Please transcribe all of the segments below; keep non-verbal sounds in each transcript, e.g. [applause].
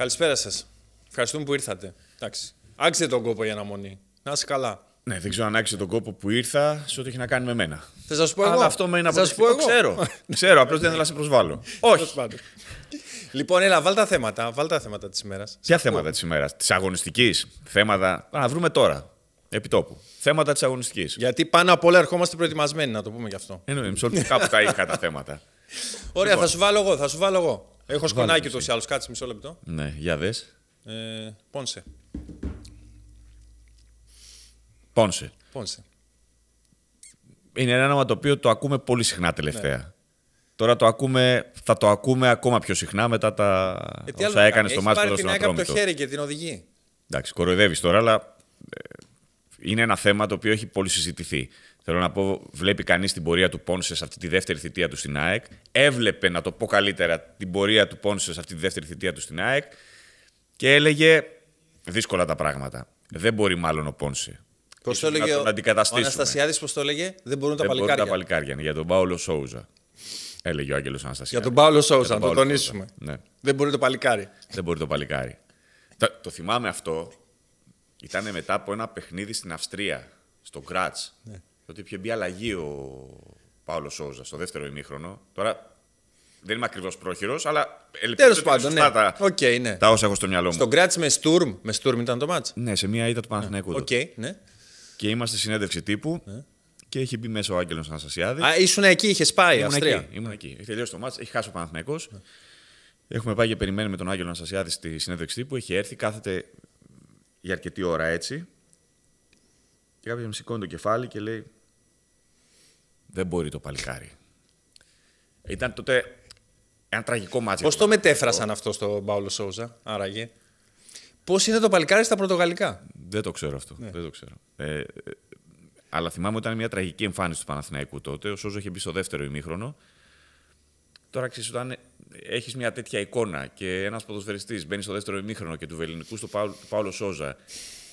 Καλησπέρα σας. Ευχαριστούμε που ήρθατε. Εντάξει. Άξιζε τον κόπο να αναμονή. Να είσαι καλά. Ναι, δεν ξέρω αν άξιζε τον κόπο που ήρθα σε ό,τι έχει να κάνει με μένα. Θα σα πω εγώ. αυτό με είναι από πω εγώ. Ξέρω. [laughs] ξέρω, απλώς δεν θέλω να σε προσβάλλω. Όχι. Λοιπόν, έλα, βάλ τα θέματα, βάλ τα θέματα της ημέρας. Ποια θέματα της ημέρας, της αγωνιστικής, θέματα. Να βρούμε τώρα. Επιτόπου. Θέματα της αγωνιστικής. Γιατί πάνω απ' όλα ερχόμαστε προετοιμασμένοι, να το πούμε γι' αυτό. Εννοείται, Μισό λεπτό κάπου τα είχα τα θέματα. Ωραία, λοιπόν. θα σου βάλω εγώ, θα σου βάλω εγώ. Έχω σκονάκι του ή άλλως. Κάτσε μισό λεπτό. Ναι, για δες. Ε, πόνσε. Πόνσε. Πόνσε. Είναι ένα όνομα το οποίο το ακούμε πολύ συχνά τελευταία. Ναι. Τώρα το ακούμε, θα το ακούμε ακόμα πιο συχνά μετά τα ε, όσα έκανε στο μάτι του Ρωσικού. το χέρι και την οδηγεί. Εντάξει, κοροϊδεύεις τώρα, αλλά ε, είναι ένα θέμα το οποίο έχει πολύ συζητηθεί. Θέλω να πω, βλέπει κανείς την πορεία του Πόνσε σε αυτή τη δεύτερη θητεία του στην ΑΕΚ. Έβλεπε, να το πω καλύτερα, την πορεία του Πόνσε σε αυτή τη δεύτερη θητεία του στην ΑΕΚ και έλεγε δύσκολα τα πράγματα. Δεν μπορεί μάλλον ο Πόνσε. Πώς το έλεγε να ο Αναστασιάδης, πώς το έλεγε, Δεν μπορούν τα παλικάρια. Μπορούν τα παλικάρια ναι, για τον Πάολο Σόουζα. Έλεγε ο Άγγελος Αναστασιάδης. Για τον Πάολο Σόουζα, να το τονίσουμε. Ναι. Δεν μπορεί το παλικάρι. Δεν μπορεί το παλικάρι. το θυμάμαι αυτό. Ήταν μετά από ένα παιχνίδι στην Αυστρία, στο Γκράτ. Ναι ότι είχε μπει αλλαγή ο Παύλος Σόζα στο δεύτερο ημίχρονο. Τώρα δεν είμαι ακριβώς πρόχειρος, αλλά ελπίζω να πάντων, ναι. τα, okay, ναι. τα όσα έχω στο μυαλό μου. Στον Κράτ με Στουρμ. Με Στουρμ ήταν το μάτσο. Ναι, σε μια ήττα του Παναθηναϊκού. Yeah. Okay, ναι. Και είμαστε συνέντευξη τύπου. Yeah. Ναι. Και έχει μπει μέσα ο Άγγελος Αναστασιάδης. Α, ήσουν εκεί, είχε πάει. Ήμουν Αυστρία. Εκεί, ήμουν εκεί. Έχει τελειώσει το μάτσο, έχει χάσει ο Παναθηναϊκός. Yeah. Ναι. Έχουμε πάει και περιμένουμε τον Άγγελο Αναστασιάδη στη συνέντευξη τύπου. Έχει έρθει, κάθεται για αρκετή ώρα έτσι. Και κάποιος μου σηκώνει το κεφάλι και λέει: δεν μπορεί το παλικάρι. Ήταν τότε ένα τραγικό μάτσο. Πώς το μετέφρασαν αυτό στον Παύλο Σόουζα, άραγε. Πώς είναι το παλικάρι στα πρωτογαλλικά. Δεν το ξέρω αυτό. Ναι. Δεν το ξέρω. Ε, ε, αλλά θυμάμαι ότι ήταν μια τραγική εμφάνιση του Παναθηναϊκού τότε. Ο Σόζο είχε μπει στο δεύτερο ημίχρονο. Τώρα ξέρεις, όταν έχεις μια τέτοια εικόνα και ένας ποδοσφαιριστής μπαίνει στο δεύτερο ημίχρονο και του Βεληνικού του Παύλο Σόζα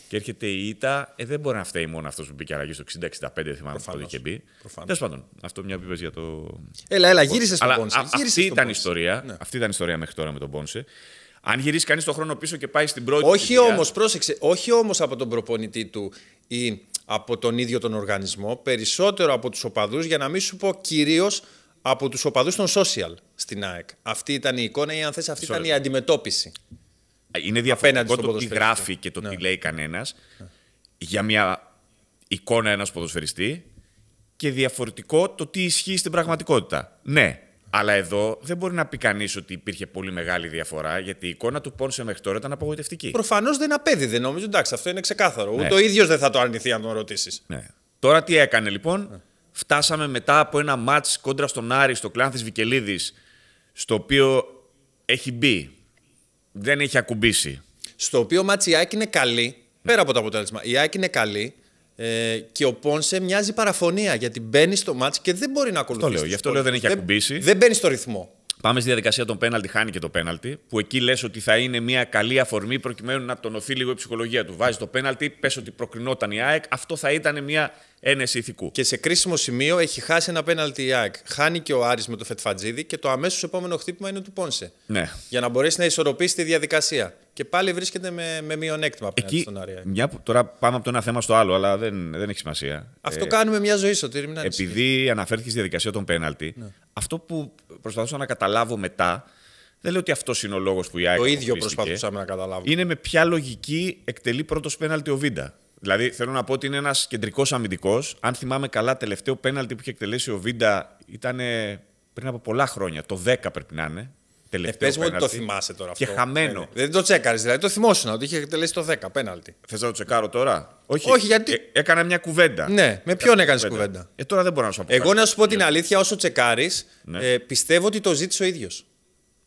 και έρχεται η ήττα, ε, δεν μπορεί να φταίει μόνο αυτός που μπήκε αλλαγή στο 60-65, θυμάμαι πότε είχε μπει. Τέλος πάντων, αυτό μια που για το. Έλα, έλα, γύρισε στον Πόνσε. Αυτή, ήταν η ιστορία, ναι. αυτή ήταν η ιστορία μέχρι τώρα με τον Πόνσε. Αν γυρίσει κανείς τον χρόνο πίσω και πάει στην πρώτη. Όχι όμως, πρόσεξε, όχι όμως από τον προπονητή του ή από τον ίδιο τον οργανισμό, περισσότερο από τους οπαδούς, για να μην σου πω κυρίως από τους οπαδούς των social στην ΑΕΚ. Αυτή ήταν η εικόνα, ή αν θες, αυτή Sorry. ήταν η αντιμετώπιση. Είναι διαφορετικό το τι γράφει και το ναι. τι λέει κανένας ναι. για μια εικόνα ενό ποδοσφαιριστή και διαφορετικό το τι ισχύει στην πραγματικότητα. Ναι, αλλά εδώ δεν μπορεί να πει κανείς ότι υπήρχε πολύ μεγάλη διαφορά, γιατί η εικόνα του Πόνσε μέχρι τώρα ήταν απογοητευτική. Προφανώς δεν απέδιδε, νομίζω. Εντάξει, αυτό είναι ξεκάθαρο. Ναι. Ούτε ο ίδιος δεν θα το αρνηθεί αν τον ρωτήσεις. Ναι. Τώρα τι έκανε λοιπόν. Ναι. Φτάσαμε μετά από ένα μάτ κόντρα στον Άρη, στο κλάνθης Βικελίδης, στο οποίο έχει μπει δεν έχει ακουμπήσει. Στο οποίο μάτσι η ΑΕΚ είναι καλή, πέρα από το αποτέλεσμα. Η ΑΕΚ είναι καλή ε, και ο Πόνσε μοιάζει παραφωνία γιατί μπαίνει στο μάτσι και δεν μπορεί να ακολουθήσει. Το λέω, γι' αυτό λέω δεν έχει ακουμπήσει. Δεν, δεν μπαίνει στο ρυθμό. Πάμε στη διαδικασία των πέναλτι, χάνει και το πέναλτι. Που εκεί λες ότι θα είναι μια καλή αφορμή προκειμένου να τονωθεί λίγο η ψυχολογία του. Βάζει το πέναλτι, πες ότι προκρινόταν η ΑΕΚ. Αυτό θα ήταν μια ένεση ηθικού. Και σε κρίσιμο σημείο έχει χάσει ένα πέναλτι η ΑΕΚ. Χάνει και ο Άρης με το Φετφατζίδι και το αμέσως επόμενο χτύπημα είναι του Πόνσε. Ναι. Για να μπορέσει να ισορροπήσει τη διαδικασία. Και πάλι βρίσκεται με, με μειονέκτημα Εκεί, στον Άρη. τώρα πάμε από το ένα θέμα στο άλλο, αλλά δεν, δεν έχει σημασία. Αυτό ε, κάνουμε μια ζωή στο Επειδή αναφέρθηκε στη διαδικασία των πέναλτι, ναι. αυτό που προσπαθούσα να καταλάβω μετά. Δεν λέω ότι αυτός είναι ο λόγος που η ΑΕΚ. Το ίδιο προσπαθούσαμε να καταλάβουμε. Είναι με ποια λογική εκτελεί πρώτος πέναλτι ο Βίντα. Δηλαδή θέλω να πω ότι είναι ένας κεντρικός αμυντικός. Αν θυμάμαι καλά, τελευταίο πέναλτι που είχε εκτελέσει ο Βίντα ήταν πριν από πολλά χρόνια. Το 10 πρέπει να είναι. Τελευταίο. Ε, πες το θυμάσαι τώρα αυτό. Και χαμένο. Ε, δεν το τσέκαρες, δηλαδή το θυμόσουν ότι είχε εκτελέσει το 10 πέναλτι. Θες να το τσεκάρω τώρα. Όχι, Όχι γιατί. Ε, έκανα μια κουβέντα. Ναι, με ποιον έκανες κουβέντα. Ε, τώρα δεν μπορώ να σου πω. Εγώ να σου πω την ναι. αλήθεια, όσο τσεκάρεις, ναι. ε, πιστεύω ότι το ζήτησε ο ίδιος.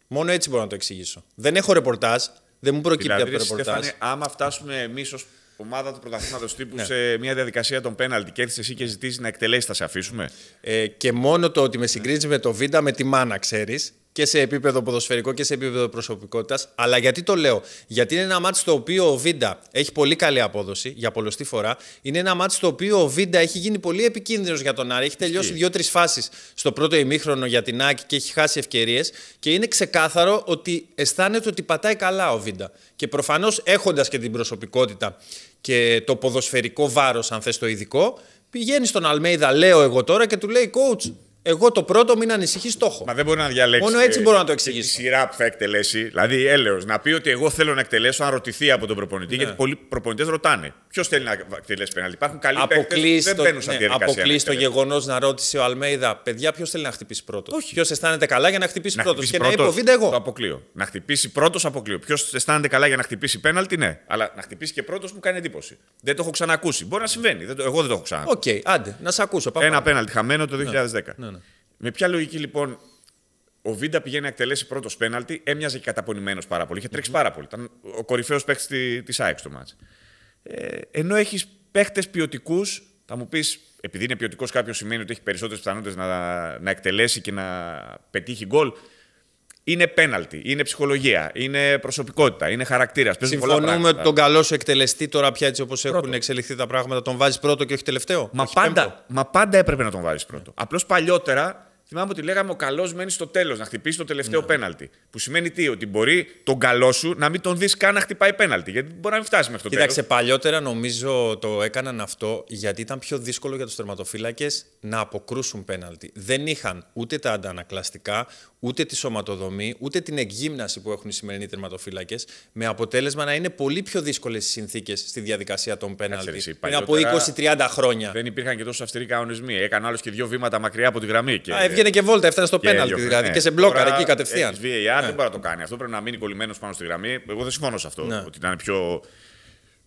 Μόνο έτσι μπορώ να το εξηγήσω. Δεν έχω ρεπορτάζ, δεν μου προκύπτει δηλαδή, από το ρεπορτάζ. Στέφανε, άμα φτάσουμε εμείς ως ομάδα του πρωταθλήματος τύπου ναι. σε μια διαδικασία των πέναλτι και έρθεις εσύ και ζητήσεις να εκτελέσεις, θα σε αφήσουμε. Ε, και μόνο το ότι με συγκρίνεις με το Βίντα με τη μάνα, ξέρεις και σε επίπεδο ποδοσφαιρικό και σε επίπεδο προσωπικότητας. Αλλά γιατί το λέω, Γιατί είναι ένα μάτσο το οποίο ο Βίντα έχει πολύ καλή απόδοση για πολλωστή φορά. Είναι ένα μάτσο το οποίο ο Βίντα έχει γίνει πολύ επικίνδυνος για τον Άρη. Έχει τελειώσει δύο-τρει φάσεις στο πρώτο ημίχρονο για την Άκη και έχει χάσει ευκαιρίες. Και είναι ξεκάθαρο ότι αισθάνεται ότι πατάει καλά ο Βίντα. Και προφανώς έχοντας και την προσωπικότητα και το ποδοσφαιρικό βάρος, αν θες το ειδικό, πηγαίνει στον Αλμέιδα, λέω εγώ τώρα, και του λέει coach. Εγώ το πρώτο μην ανησυχεί το έχω. Μα δεν μπορεί να διαλέξει. Μόνο έτσι μπορώ να το εξηγήσω. Η σειρά που θα εκτελέσει. Δηλαδή, έλεος να πει ότι εγώ θέλω να εκτελέσω, αν ρωτηθεί από τον προπονητή. Ναι. Γιατί πολλοί προπονητές ρωτάνε. Ποιος θέλει να εκτελέσει πέναλτι. Υπάρχουν καλοί που δεν μπαίνουν σαν ναι, διαδικασία. Αποκλείς το γεγονός να ρώτησε ο Αλμέιδα, παιδιά, ποιος θέλει να χτυπήσει πρώτος. Ποιος αισθάνεται καλά για να χτυπήσει πρώτο. Και να υποβίντα εγώ. Το αποκλείω. Να χτυπήσει πρώτος, αποκλείω. Ποιος αισθάνεται καλά για να χτυπήσει πέναλτι, ναι. Αλλά να χτυπήσει και πρώτος μου κάνει εντύπωση. Δεν το έχω ξανακούσει. Μπορεί να συμβαίνει. Εγώ δεν το έχω ξανακούσει. Οκ, άντε, να σε ακούσω. Ένα πέναλτι χαμένο το 2010. Ναι. Με ποια λογική λοιπόν ο Βίντα πηγαίνει να εκτελέσει πρώτος πέναλτι, έμοιαζε και καταπονημένος πάρα πολύ. Είχε τρέξει πάρα πολύ. Ήταν ο κορυφαίος παίχτη τη ΑΕΚ στο μάτς. Ε, ενώ έχεις παίχτε ποιοτικούς, θα μου πεις, επειδή είναι ποιοτικός κάποιος σημαίνει ότι έχει περισσότερες πιθανότητες να, να εκτελέσει και να πετύχει γκολ. Είναι πέναλτι, είναι ψυχολογία, είναι προσωπικότητα, είναι χαρακτήρας. Συμφωνούμε ότι τον καλό σου εκτελεστή τώρα πια έτσι όπως έχουν εξελιχθεί τα πράγματα, τον βάζεις πρώτο και όχι τελευταίο. Μα, πάντα, μα πάντα έπρεπε να τον βάζεις πρώτο. Yeah. Απλώς παλιότερα Θυμάμαι ότι λέγαμε ο καλός μένει στο τέλος να χτυπήσει το τελευταίο ναι. πέναλτι. Που σημαίνει τι, ότι μπορεί τον καλό σου να μην τον δεις καν να χτυπάει πέναλτι. Γιατί μπορεί να μην φτάσει αυτό το τέλος. Κοίταξε, παλιότερα νομίζω το έκαναν αυτό γιατί ήταν πιο δύσκολο για τους θερματοφύλακε να αποκρούσουν πέναλτι. Δεν είχαν ούτε τα αντανακλαστικά, ούτε τη σωματοδομή, ούτε την εκγύμναση που έχουν οι σημερινοί τερματοφύλακες, με αποτέλεσμα να είναι πολύ πιο δύσκολες οι συνθήκες στη διαδικασία των πέναλτι. Πριν από 20-30 χρόνια. Δεν υπήρχαν και τόσο αυστηροί κανονισμοί. Έκανε άλλος και δύο βήματα μακριά από τη γραμμή. Και... Α, έβγαινε και βόλτα, έφτανε στο πέναλτι δηλαδή ναι. και σε μπλόκαρε Τώρα, εκεί κατευθείαν. VAR δεν ναι. μπορεί να το κάνει. Αυτό πρέπει να μείνει κολλημένος πάνω στη γραμμή. Εγώ δεν συμφωνώ σε αυτό. Ναι. Ότι ήταν πιο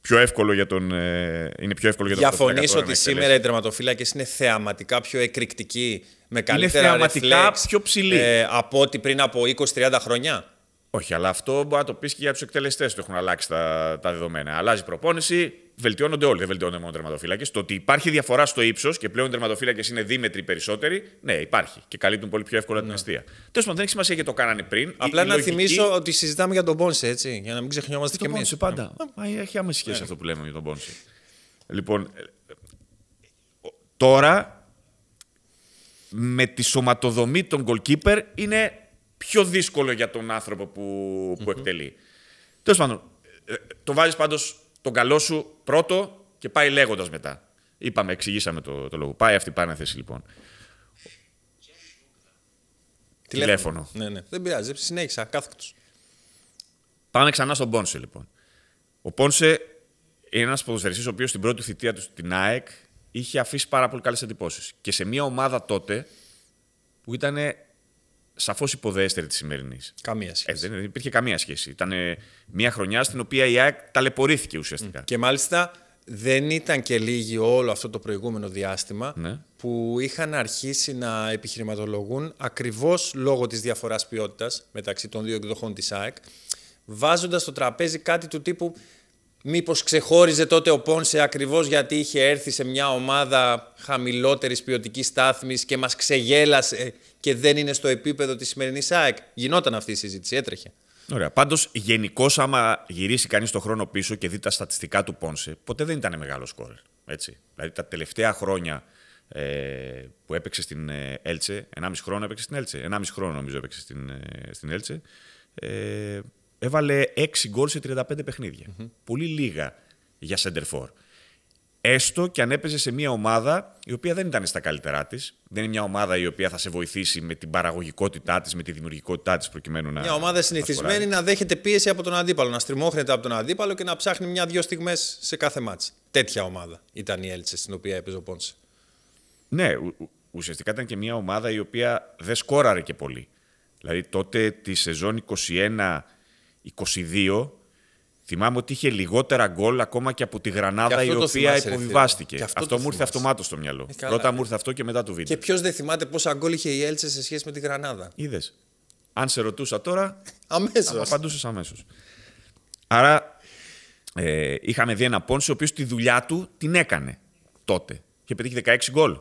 πιο εύκολο για τον. Ε, είναι πιο εύκολο για τον Διαφωνήσω ότι σήμερα οι τερματοφύλακες είναι θεαματικά πιο εκρηκτικοί με καλύτερα είναι θεαματικά πιο ψηλή. Ε, από ότι πριν από 20-30 χρόνια. Όχι, αλλά αυτό μπορεί να το πεις και για τους εκτελεστές που έχουν αλλάξει τα, τα δεδομένα. Αλλάζει προπόνηση, βελτιώνονται όλοι. Δεν βελτιώνονται μόνο οι τερματοφύλακες. Το ότι υπάρχει διαφορά στο ύψος και πλέον οι τερματοφύλακες είναι δίμετροι περισσότεροι, ναι, υπάρχει. Και καλύπτουν πολύ πιο εύκολα την αστεία. Ναι. Τέλος πάντων, δεν έχει σημασία γιατί το κάνανε πριν. Απλά να λογική... θυμίσω ότι συζητάμε για τον Πόνσε, έτσι. Για να μην ξεχνιόμαστε ε, και εμεί. πάντα. Μα, ε. έχει άμεση σχέση ναι. αυτό που λέμε για τον Πόνσε. Λοιπόν, τώρα με τη σωματοδομή των goalkeeper είναι πιο δύσκολο για τον άνθρωπο που, που εκτελεί. Τέλος πάντων, ε, ε, το βάζεις πάντως τον καλό σου πρώτο και πάει λέγοντας μετά. Είπαμε, εξηγήσαμε το, το λόγο. Πάει αυτή η πάνεθεση λοιπόν. Τηλέφωνο. Ναι, ναι. Δεν πειράζει, συνέχισα, κάθεκτο. Πάμε ξανά στον Πόνσε λοιπόν. Ο Πόνσε είναι ένας ποδοσφαιριστής ο οποίος στην πρώτη θητεία του στην ΑΕΚ είχε αφήσει πάρα πολύ καλές εντυπώσεις. Και σε μια ομάδα τότε που ήταν σαφώς υποδέστερη της σημερινής. Καμία σχέση. Ε, δεν υπήρχε καμία σχέση. Ήταν μια χρονιά στην οποία η ΑΕΚ ταλαιπωρήθηκε ουσιαστικά. Και μάλιστα δεν ήταν και λίγοι όλο αυτό το προηγούμενο διάστημα ναι. που είχαν αρχίσει να επιχειρηματολογούν ακριβώς λόγω της διαφοράς ποιότητας μεταξύ των δύο εκδοχών της ΑΕΚ βάζοντας στο τραπέζι κάτι του τύπου Μήπως ξεχώριζε τότε ο Πόνσε ακριβώς γιατί είχε έρθει σε μια ομάδα χαμηλότερης ποιοτικής στάθμης και μας ξεγέλασε και δεν είναι στο επίπεδο της σημερινής ΑΕΚ. Γινόταν αυτή η συζήτηση, έτρεχε. Ωραία. Πάντως, γενικώς, άμα γυρίσει κανείς το χρόνο πίσω και δει τα στατιστικά του Πόνσε, ποτέ δεν ήταν μεγάλο σκόρερ. Έτσι. Δηλαδή, τα τελευταία χρόνια ε, που έπαιξε στην ε, Έλτσε, 1,5 χρόνο έπαιξε στην Έλτσε, 1,5 χρόνο νομίζω έπαιξε στην, ε, στην Έλτσε, ε, Έβαλε 6 γκολ σε 35 παιχνιδια mm-hmm. Πολύ λίγα για σέντερφορ. Έστω και αν έπαιζε σε μια ομάδα η οποία δεν ήταν στα καλύτερά της. Δεν είναι μια ομάδα η οποία θα σε βοηθήσει με την παραγωγικότητά της, με τη δημιουργικότητά της, προκειμένου να. Μια ομάδα συνηθισμένη να, δέχεται πίεση από τον αντίπαλο, να στριμώχνεται από τον αντίπαλο και να ψάχνει μια-δυο στιγμές σε κάθε μάτσα. Τέτοια ομάδα ήταν η Έλτσε στην οποία έπαιζε ο Πόντσε. Ναι, ουσιαστικά ήταν και μια ομάδα η οποία δεν σκόραρε και πολύ. Δηλαδή τότε τη σεζόν 21 22. Θυμάμαι ότι είχε λιγότερα γκολ ακόμα και από τη Γρανάδα η οποία υποβιβάστηκε. αυτό, αυτό μου ήρθε αυτομάτως στο μυαλό. Ε, Πρώτα ναι. μου ήρθε αυτό και μετά το βίντεο. Και ποιος δεν θυμάται πόσα γκολ είχε η Έλτσε σε σχέση με τη Γρανάδα. Είδες. Αν σε ρωτούσα τώρα. [laughs] αμέσως. Απαντούσες αμέσως. Άρα ε, είχαμε δει ένα πόνσο ο οποίος τη δουλειά του την έκανε τότε. Και πετύχει 16 γκολ.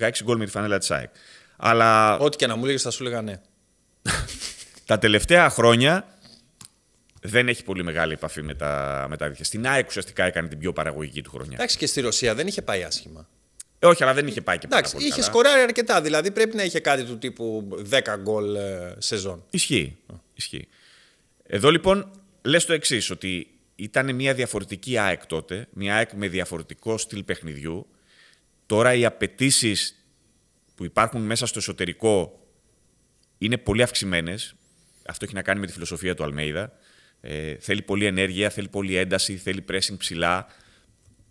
16 γκολ με τη φανέλα της ΑΕΚ. Αλλά... Ό,τι και να μου λέγες, θα σου λέγανε. Ναι. [laughs] Τα τελευταία χρόνια δεν έχει πολύ μεγάλη επαφή με τα, με τα δίχτυα. Στην ΑΕΚ ουσιαστικά έκανε την πιο παραγωγική του χρονιά. Εντάξει και στη Ρωσία δεν είχε πάει άσχημα. Ε, όχι, αλλά δεν είχε πάει και Εντάξει, πολύ είχε καλά. σκοράρει αρκετά. Δηλαδή πρέπει να είχε κάτι του τύπου 10 γκολ ε, σεζόν. Ισχύει. Ισχύει. Εδώ λοιπόν λες το εξής, ότι ήταν μια διαφορετική ΑΕΚ τότε, μια ΑΕΚ με διαφορετικό στυλ παιχνιδιού. Τώρα οι απαιτήσεις που υπάρχουν μέσα στο εσωτερικό είναι πολύ αυξημένες. Αυτό έχει να κάνει με τη φιλοσοφία του Αλμέιδα. Ε, θέλει πολλή ενέργεια, θέλει πολλή ένταση, θέλει pressing ψηλά.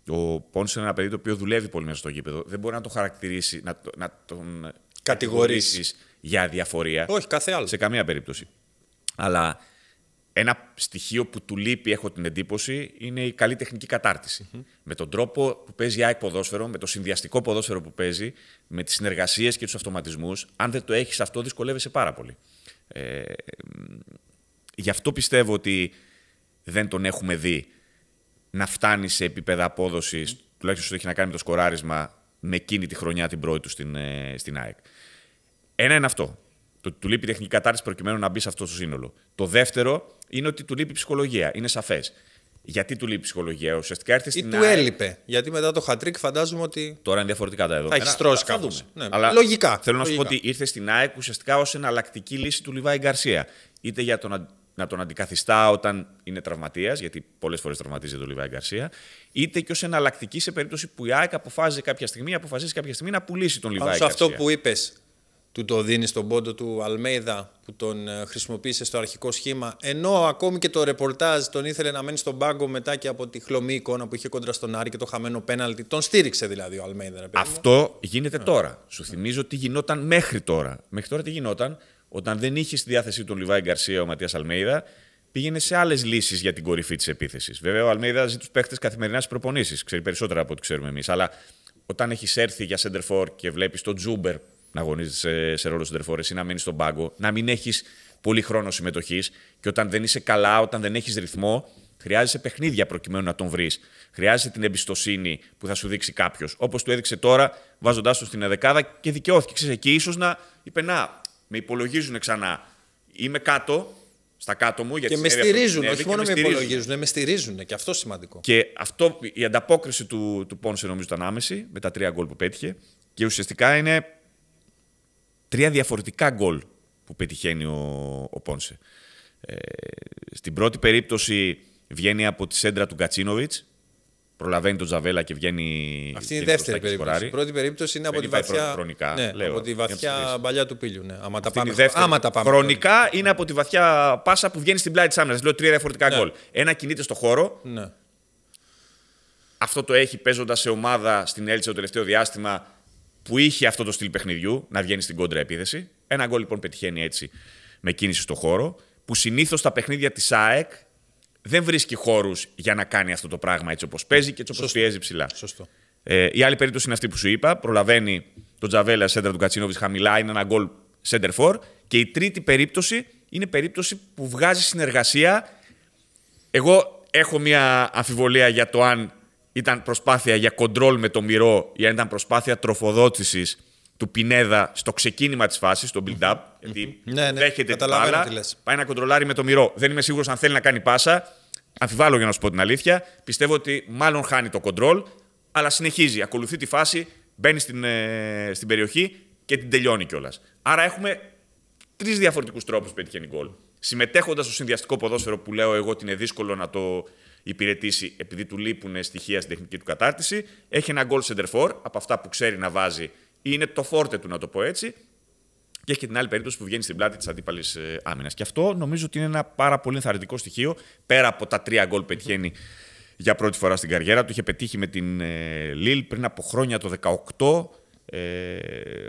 Ο Πόνσε είναι ένα παιδί το οποίο δουλεύει πολύ μέσα στο γήπεδο. Δεν μπορεί να το χαρακτηρίσει, να, να τον κατηγορήσεις για αδιαφορία. Όχι, κάθε άλλο. Σε καμία περίπτωση. Αλλά ένα στοιχείο που του λείπει, έχω την εντύπωση, είναι η καλή τεχνική Με τον τρόπο που παίζει ΑΕΚ ποδόσφαιρο, με το συνδυαστικό ποδόσφαιρο που παίζει, με τις συνεργασίες και τους αυτοματισμούς, αν δεν το έχεις αυτό, δυσκολεύεσαι πάρα πολύ. Ε, Γι' αυτό πιστεύω ότι δεν τον έχουμε δει να φτάνει σε επίπεδα απόδοσης, τουλάχιστον ότι έχει να κάνει με το σκοράρισμα, με εκείνη τη χρονιά την πρώτη του στην, ε, στην ΑΕΚ. Ένα είναι αυτό. Το ότι του λείπει τεχνική κατάρτιση προκειμένου να μπει σε αυτό το σύνολο. Το δεύτερο είναι ότι του λείπει ψυχολογία. Είναι σαφές. Γιατί του λείπει ψυχολογία, ουσιαστικά έρθει στην. Ή του έλειπε. Γιατί μετά το χατρίκ φαντάζομαι ότι. Τώρα είναι διαφορετικά τα εδώ. Θα έχει τρώσει κάπω. Ναι. λογικά. Θέλω να σου πω ότι ήρθε στην ΑΕΚ ουσιαστικά ως εναλλακτική λύση του Λιβάη Γκαρσία. Είτε για τον να τον αντικαθιστά όταν είναι τραυματίας, γιατί πολλές φορές τραυματίζεται ο Λιβάη Γκαρσία, είτε και ως εναλλακτική σε περίπτωση που η ΑΕΚ αποφάζει κάποια στιγμή, αποφασίζει κάποια στιγμή να πουλήσει τον Λιβάη Γκαρσία. αυτό που είπες, του το δίνεις στον πόντο του Αλμέιδα που τον ε, χρησιμοποίησες στο αρχικό σχήμα, ενώ ακόμη και το ρεπορτάζ τον ήθελε να μένει στον πάγκο μετά και από τη χλωμή εικόνα που είχε κόντρα στον Άρη και το χαμένο πέναλτι. Τον στήριξε δηλαδή ο Αλμέιδα. Αυτό γίνεται τώρα. Σου θυμίζω τι γινόταν μέχρι τώρα. Μέχρι τώρα τι γινόταν όταν δεν είχε στη διάθεσή του Λιβάη Γκαρσία ο Ματίας Αλμέιδα, πήγαινε σε άλλες λύσεις για την κορυφή της επίθεσης. Βέβαια, ο Αλμέιδα ζει τους παίχτες καθημερινάς στι προπονήσεις, ξέρει περισσότερα από ό,τι ξέρουμε εμείς. Αλλά όταν έχεις έρθει για σέντερφορ και βλέπεις τον Τζούμπερ να αγωνίζει σε, σε ρόλο σέντερφορ, εσύ να μένει στον πάγκο, να μην έχεις πολύ χρόνο συμμετοχής και όταν δεν είσαι καλά, όταν δεν έχεις ρυθμό, Χρειάζεσαι παιχνίδια προκειμένου να τον βρεις. Χρειάζεσαι την εμπιστοσύνη που θα σου δείξει κάποιος. Όπως του έδειξε τώρα, βάζοντάς του στην εδεκάδα και δικαιώθηκε. εκεί ίσως να είπε: Να, με υπολογίζουν ξανά. Είμαι κάτω, στα κάτω μου. Γιατί και με στηρίζουν, όχι μόνο με υπολογίζουν, με στηρίζουν. Και αυτό σημαντικό. Και αυτό, η ανταπόκριση του, του Πόνσε νομίζω ήταν άμεση με τα τρία γκολ που πέτυχε. Και ουσιαστικά είναι τρία διαφορετικά γκολ που πετυχαίνει ο, Πόνσε. Ε, στην πρώτη περίπτωση βγαίνει από τη σέντρα του Γκατσίνοβιτς προλαβαίνει τον Τζαβέλα και βγαίνει. Αυτή είναι η δεύτερη περίπτωση. Η πρώτη περίπτωση είναι από τη βαθιά. Χρονικά, ναι, από τη βαθιά παλιά του πύλιου. Ναι. Άμα, τα πάμε, είναι δεύτερη. άμα τα πάμε. Χρονικά είναι από τη βαθιά πάσα που βγαίνει στην πλάτη της άμυνας. Λέω τρία διαφορετικά ναι. γκολ. Ένα κινείται στο χώρο. Ναι. Αυτό το έχει παίζοντας σε ομάδα στην Έλτσα το τελευταίο διάστημα που είχε αυτό το στυλ παιχνιδιού να βγαίνει στην κόντρα επίθεση. Ένα γκολ λοιπόν πετυχαίνει έτσι με κίνηση στο χώρο. Που συνήθως τα παιχνίδια της ΑΕΚ δεν βρίσκει χώρους για να κάνει αυτό το πράγμα έτσι όπως παίζει και έτσι όπως πιέζει ψηλά. Σωστό. Ε, η άλλη περίπτωση είναι αυτή που σου είπα. Προλαβαίνει τον Τζαβέλα σέντρα του Κατσίνοβιτ χαμηλά, είναι ένα γκολ center φορ. Και η τρίτη περίπτωση είναι περίπτωση που βγάζει συνεργασία. Εγώ έχω μια αμφιβολία για το αν ήταν προσπάθεια για κοντρόλ με το μυρό ή αν ήταν προσπάθεια τροφοδότησης του Πινέδα στο ξεκίνημα της φάσης, στο build-up. Γιατί ναι, ναι, δέχεται πάει να κοντρολάρει με το μυρό. Δεν είμαι σίγουρος αν θέλει να κάνει πάσα. Αμφιβάλλω για να σου πω την αλήθεια. Πιστεύω ότι μάλλον χάνει το κοντρόλ, αλλά συνεχίζει. Ακολουθεί τη φάση, μπαίνει στην, ε, στην περιοχή και την τελειώνει κιόλας. Άρα έχουμε τρεις διαφορετικούς τρόπους που πετυχαίνει γκολ. Συμμετέχοντας στο συνδυαστικό ποδόσφαιρο που λέω εγώ ότι είναι δύσκολο να το υπηρετήσει επειδή του λείπουν στοιχεία στην τεχνική του κατάρτιση, έχει ένα γκολ center από αυτά που ξέρει να βάζει είναι το φόρτε του, να το πω έτσι. Και έχει και την άλλη περίπτωση που βγαίνει στην πλάτη της αντίπαλης ε, άμυνας. Και αυτό νομίζω ότι είναι ένα πάρα πολύ ενθαρρυντικό στοιχείο. Πέρα από τα τρία γκολ πετυχαίνει για πρώτη φορά στην καριέρα του. Είχε πετύχει με την ε, Λίλ πριν από χρόνια το 18 ε,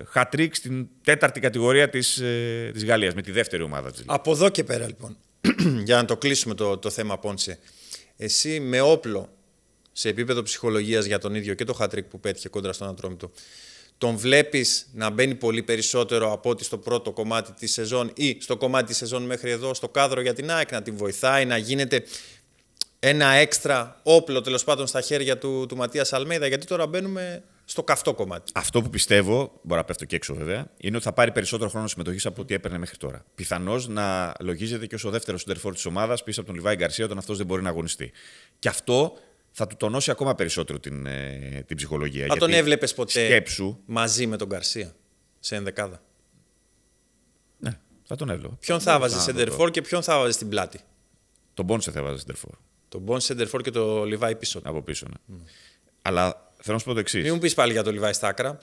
χατρίκ στην τέταρτη κατηγορία της, Γαλλία, ε, Γαλλίας, με τη δεύτερη ομάδα της. Από εδώ και πέρα λοιπόν, [clears throat] για να το κλείσουμε το, το θέμα Πόντσε, εσύ με όπλο σε επίπεδο ψυχολογίας για τον ίδιο και το χατρίκ που πέτυχε κόντρα στον ατρόμητο, τον βλέπεις να μπαίνει πολύ περισσότερο από ότι στο πρώτο κομμάτι της σεζόν ή στο κομμάτι της σεζόν μέχρι εδώ στο κάδρο για την ΑΕΚ να την βοηθάει, να γίνεται ένα έξτρα όπλο τέλος πάντων στα χέρια του, του Ματίας Αλμέιδα γιατί τώρα μπαίνουμε στο καυτό κομμάτι. Αυτό που πιστεύω, μπορεί να πέφτω και έξω βέβαια, είναι ότι θα πάρει περισσότερο χρόνο συμμετοχής από ό,τι έπαιρνε μέχρι τώρα. Πιθανώς να λογίζεται και ως ο δεύτερος συντερφόρ της ομάδας πίσω από τον Λιβάη Γκαρσία όταν αυτός δεν μπορεί να αγωνιστεί. Και αυτό θα του τονώσει ακόμα περισσότερο την, ε, την ψυχολογία. Θα τον έβλεπες ποτέ σκέψου... μαζί με τον Καρσία σε ενδεκάδα. Ναι, θα τον έβλεπα. Ποιον θα βάζει σε εντερφόρ και ποιον θα βάζει στην πλάτη. Τον Μπόνσε θα βάζει σε εντερφόρ. Τον Μπόνσε σε και το Λιβάη πίσω. Από πίσω, ναι. Mm. Αλλά θέλω να σου πω το εξής. Μην μου πεις πάλι για το Λιβάη στα άκρα.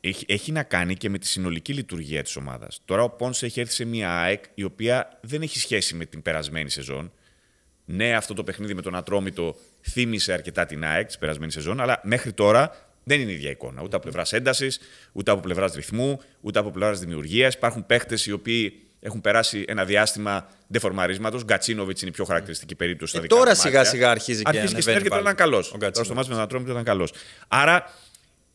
Έχει, έχει, να κάνει και με τη συνολική λειτουργία της ομάδας. Τώρα ο Πόνσε έχει έρθει σε μια ΑΕΚ η οποία δεν έχει σχέση με την περασμένη σεζόν. Ναι, αυτό το παιχνίδι με τον Ατρόμητο θύμισε αρκετά την ΑΕΚ της περασμένης σεζόν, αλλά μέχρι τώρα δεν είναι η ίδια εικόνα. Ούτε από πλευράς έντασης, ούτε από πλευράς ρυθμού, ούτε από πλευράς δημιουργίας. Υπάρχουν παίχτες οι οποίοι έχουν περάσει ένα διάστημα δεφορμαρίσματος. Γκατσίνοβιτ είναι η πιο χαρακτηριστική περίπτωση στα ε, Τώρα σιγά σιγά αρχίζει, αρχίζει και, και στην και ήταν καλό. με τον ήταν καλός. Άρα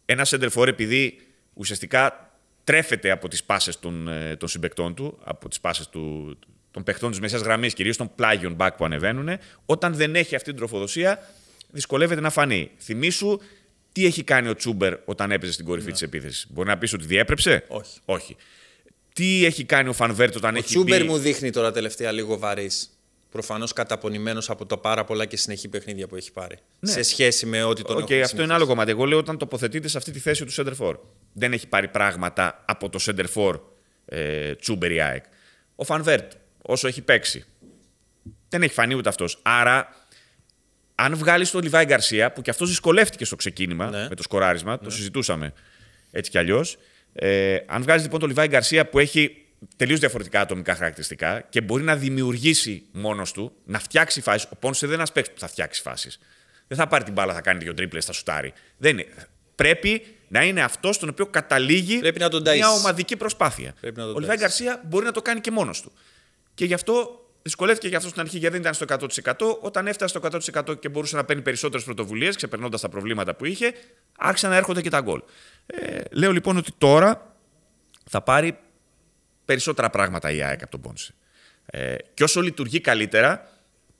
ένα σέντερφορ επειδή ουσιαστικά τρέφεται από τις πάσες των, ε, των συμπεκτών του, από τις πάσες του, των παιχτών της μεσαία γραμμής, κυρίως των πλάγιων back που ανεβαίνουν, όταν δεν έχει αυτή την τροφοδοσία, δυσκολεύεται να φανεί. Θυμήσου τι έχει κάνει ο Τσούμπερ όταν έπαιζε στην κορυφή ναι. της επίθεσης. Μπορεί να πεις ότι διέπρεψε. Όχι. Όχι. Τι έχει κάνει ο Φανβέρτ όταν ο έχει. Ο Τσούμπερ μπει... μου δείχνει τώρα τελευταία λίγο βαρύς. Προφανώς καταπονημένος από τα πάρα πολλά και συνεχή παιχνίδια που έχει πάρει. Ναι. Σε σχέση με ό,τι τον okay, Αυτό είναι άλλο κομμάτι. Εγώ λέω όταν τοποθετείται σε αυτή τη θέση του Σέντερφορ. Δεν έχει πάρει πράγματα από το Σέντερφορ Τσούμπερ ή Ο Φανβέρτ όσο έχει παίξει. Δεν έχει φανεί ούτε αυτός. Άρα, αν βγάλεις τον Λιβάη Γκαρσία, που κι αυτός δυσκολεύτηκε στο ξεκίνημα ναι. με το σκοράρισμα, το ναι. συζητούσαμε έτσι κι αλλιώς. Ε, αν βγάλεις λοιπόν τον Λιβάη Γκαρσία που έχει τελείως διαφορετικά ατομικά χαρακτηριστικά και μπορεί να δημιουργήσει μόνος του, να φτιάξει φάσεις. Ο Πόνσε δεν είναι ένας παίκτης που θα φτιάξει φάσεις. Δεν θα πάρει την μπάλα, θα κάνει δύο τρίπλες, θα σουτάρει. Δεν Πρέπει να είναι αυτός στον οποίο καταλήγει μια ομαδική προσπάθεια. Να ο Λιβάη Γκαρσία μπορεί να το κάνει και μόνος του. Και γι' αυτό δυσκολεύτηκε γι' αυτό στην αρχή γιατί δεν ήταν στο 100%. Όταν έφτασε στο 100% και μπορούσε να παίρνει περισσότερες πρωτοβουλίες, ξεπερνώντας τα προβλήματα που είχε, άρχισαν να έρχονται και τα γκολ. Ε, λέω λοιπόν ότι τώρα θα πάρει περισσότερα πράγματα η ΑΕΚ από τον Πόνσε. Ε, και όσο λειτουργεί καλύτερα,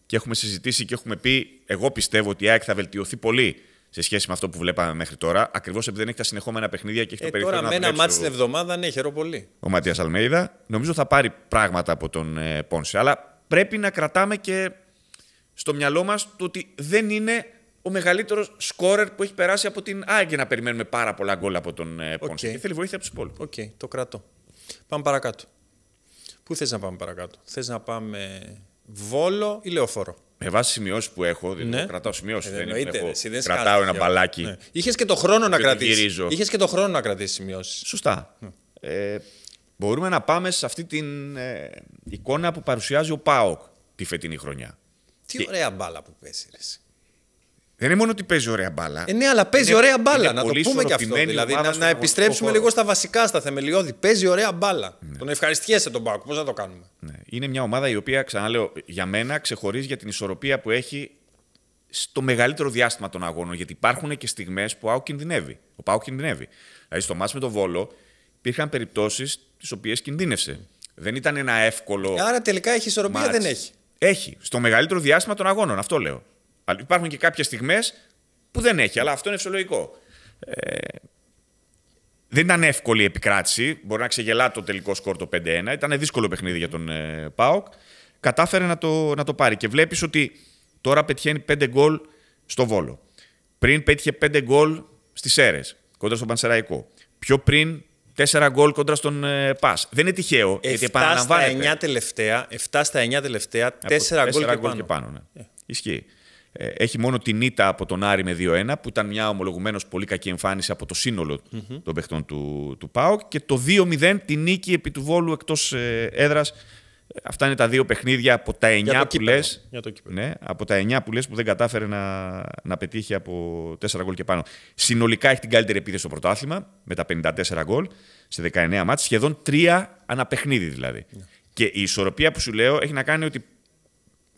και έχουμε συζητήσει και έχουμε πει, εγώ πιστεύω ότι η ΑΕΚ θα βελτιωθεί πολύ σε σχέση με αυτό που βλέπαμε μέχρι τώρα. Ακριβώς επειδή δεν έχει τα συνεχόμενα παιχνίδια και έχει ε, το περιθώριο. Τώρα, με ένα μάτι την εβδομάδα, ναι, χαιρό πολύ. Ο Ματίας Αλμέιδα. Νομίζω θα πάρει πράγματα από τον ε, Πόνσε. Αλλά πρέπει να κρατάμε και στο μυαλό μας το ότι δεν είναι ο μεγαλύτερος σκόρερ που έχει περάσει από την ΑΕΚ να περιμένουμε πάρα πολλά γκολ από τον ε, Πόνσε. Και θέλει βοήθεια από τους υπόλοιπους. Οκ, okay, το κρατώ. Πάμε παρακάτω. Πού θες να πάμε παρακάτω, Θες να πάμε Βόλο ή Λεωφόρο. Με βάση σημειώσεις που έχω, δηλαδή ναι. κρατάω σημειώσεις. Ε, δεν εννοείται, έχω, κρατάω ένα μπαλάκι. Ναι. Είχες και το χρόνο να κρατήσει. Είχες και το χρόνο να κρατήσεις σημειώσεις. Σωστά. Ναι. Ε, μπορούμε να πάμε σε αυτή την ε, εικόνα που παρουσιάζει ο Πάοκ τη φετινή χρονιά. Τι ωραία μπάλα που πέσει. Δεν είναι μόνο ότι παίζει ωραία μπάλα. Ε, ναι, αλλά παίζει είναι, ωραία μπάλα. να το πούμε και αυτό. Δηλαδή, να, να επιστρέψουμε λίγο στα βασικά, στα θεμελιώδη. Παίζει ωραία μπάλα. Ναι. Τον ευχαριστιέσαι τον Πάουκ. Πώς να το κάνουμε. Ναι. Είναι μια ομάδα η οποία, ξαναλέω, για μένα ξεχωρίζει για την ισορροπία που έχει στο μεγαλύτερο διάστημα των αγώνων. Γιατί υπάρχουν και στιγμές που ο κινδυνεύει. Ο Πάουκ κινδυνεύει. Δηλαδή, στο μάτι με τον Βόλο υπήρχαν περιπτώσεις τις οποίες κινδύνευσε. Δεν ήταν ένα εύκολο. Άρα τελικά έχει ισορροπία, δεν έχει. Έχει. Στο μεγαλύτερο διάστημα των αγώνων, αυτό λέω. Υπάρχουν και κάποιες στιγμές που δεν έχει, αλλά αυτό είναι φυσιολογικό. Ε, δεν ήταν εύκολη η επικράτηση. Μπορεί να ξεγελά το τελικό σκορ το 5-1. Ήταν δύσκολο παιχνίδι για τον ε, Πάοκ. Κατάφερε να το, να το πάρει. Και βλέπεις ότι τώρα πετυχαίνει 5 γκολ στο Βόλο. Πριν πέτυχε 5 γκολ στις αίρε κοντά στον Πανσεραϊκό. Πιο πριν 4 γκολ κοντρα στον ε, Πας. Δεν είναι τυχαίο. 7 γιατί στα 9 τελευταία, 7 στα 9 τελευταία, 4 ε, γκολ και πάνω. Και πάνω ναι. yeah. Ε. Ισχύει. Ε, έχει μόνο την ήττα από τον Άρη με 2-1, που ήταν μια ομολογουμένως πολύ κακή εμφάνιση από το συνολο mm-hmm. των παιχτών του, του ΠΑΟΚ. Και το 2-0 την νίκη επί του Βόλου εκτός ε, έδρας. Αυτά είναι τα δύο παιχνίδια από τα 9 που λε. Ναι, από τα 9 που λες που δεν κατάφερε να, να πετύχει από 4 γκολ και πάνω. Συνολικά έχει την καλύτερη επίθεση στο πρωτάθλημα με τα 54 γκολ σε 19 μάτς, σχεδόν 3 αναπαιχνίδι δηλαδή. Ναι. Και η ισορροπία που σου λέω έχει να κάνει ότι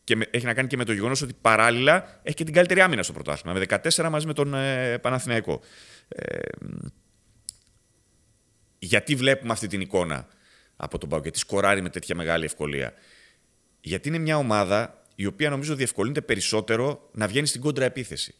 και έχει να κάνει και με το γεγονός ότι παράλληλα έχει και την καλύτερη άμυνα στο πρωτάθλημα. Με 14 μαζί με τον ε, Παναθηναϊκό. Ε, γιατί βλέπουμε αυτή την εικόνα από τον Πάο, γιατί σκοράρει με τέτοια μεγάλη ευκολία. Γιατί είναι μια ομάδα η οποία νομίζω διευκολύνεται περισσότερο να βγαίνει στην κόντρα επίθεση.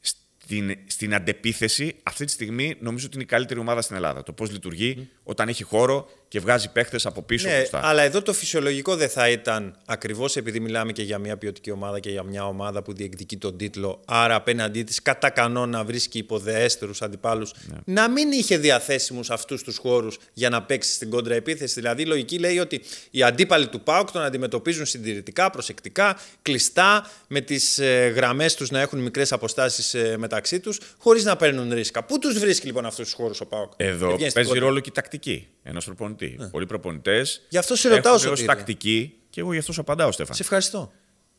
Στην, στην αντεπίθεση, αυτή τη στιγμή νομίζω ότι είναι η καλύτερη ομάδα στην Ελλάδα. Το πώς λειτουργεί όταν έχει χώρο, και βγάζει παίχτες από πίσω. Ναι, αλλά εδώ το φυσιολογικό δεν θα ήταν ακριβώς επειδή μιλάμε και για μια ποιοτική ομάδα και για μια ομάδα που διεκδικεί τον τίτλο. Άρα απέναντί της, κατά κανόνα, βρίσκει υποδεέστερους αντιπάλους. Ναι. Να μην είχε διαθέσιμους αυτούς τους χώρους για να παίξει στην κόντρα επίθεση. Δηλαδή, η λογική λέει ότι οι αντίπαλοι του ΠΑΟΚ τον αντιμετωπίζουν συντηρητικά, προσεκτικά, κλειστά, με τις ε, γραμμές τους να έχουν μικρές αποστάσεις ε, μεταξύ τους, χωρίς να παίρνουν ρίσκα. Πού τους βρίσκει λοιπόν αυτούς τους χώρους ο ΠΑΟΚ. Εδώ παίζει ρόλο και η τακτική ενό προπονητή προπονητή. Ναι. Πολλοί προπονητές. Γι' αυτό σε ρωτάω τακτική και εγώ γι' αυτό σου απαντάω, Στέφαν. Σε ευχαριστώ.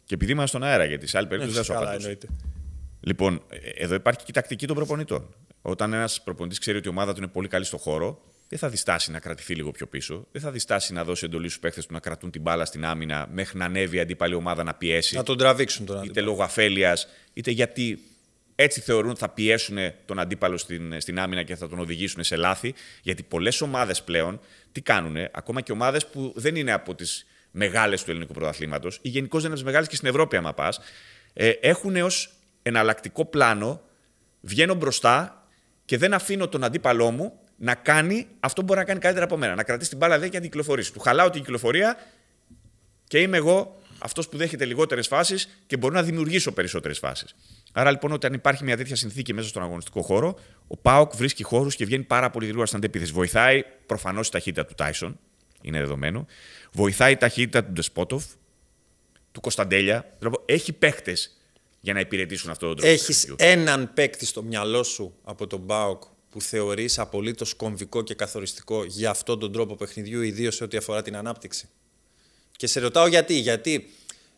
Και επειδή είμαστε στον αέρα, γιατί σε άλλη περίπτωση ναι, δεν σου απαντάω. Λοιπόν, ε, εδώ υπάρχει και η τακτική των προπονητών. Όταν ένας προπονητής ξέρει ότι η ομάδα του είναι πολύ καλή στο χώρο, δεν θα διστάσει να κρατηθεί λίγο πιο πίσω. Δεν θα διστάσει να δώσει εντολή στους παίχτε του να κρατούν την μπάλα στην άμυνα μέχρι να ανέβει η αντίπαλη ομάδα να πιέσει. Να τον τραβήξουν τον Είτε λόγω αφέλειας, είτε γιατί έτσι θεωρούν ότι θα πιέσουν τον αντίπαλο στην, στην άμυνα και θα τον οδηγήσουν σε λάθη. Γιατί πολλές ομάδες πλέον τι κάνουν, ακόμα και ομάδες που δεν είναι από τις μεγάλες του ελληνικού πρωταθλήματος ή γενικώς δεν είναι από τις μεγάλες και στην Ευρώπη, άμα πας, ε, έχουν ως εναλλακτικό πλάνο βγαίνω μπροστά και δεν αφήνω τον αντίπαλό μου να κάνει αυτό που μπορεί να κάνει καλύτερα από μένα. Να κρατήσει την μπάλα δε και να την κυκλοφορήσει. Του χαλάω την κυκλοφορία και είμαι εγώ αυτός που δέχεται λιγότερες φάσεις και μπορεί να δημιουργήσω περισσότερες φάσεις. Άρα λοιπόν, όταν υπάρχει μια τέτοια συνθήκη μέσα στον αγωνιστικό χώρο, ο Πάοκ βρίσκει χώρους και βγαίνει πάρα πολύ γρήγορα στην Βοηθάει προφανώς η ταχύτητα του Τάισον, είναι δεδομένο. Βοηθάει η ταχύτητα του Ντεσπότοφ, του Κωνσταντέλια. Δηλαδή, έχει παίχτε για να υπηρετήσουν αυτό τον τρόπο. Έχει έναν παίκτη στο μυαλό σου από τον Πάοκ που θεωρείς απολύτως κομβικό και καθοριστικό για αυτόν τον τρόπο παιχνιδιού, ιδίως σε ό,τι αφορά την ανάπτυξη. Και σε ρωτάω γιατί. Γιατί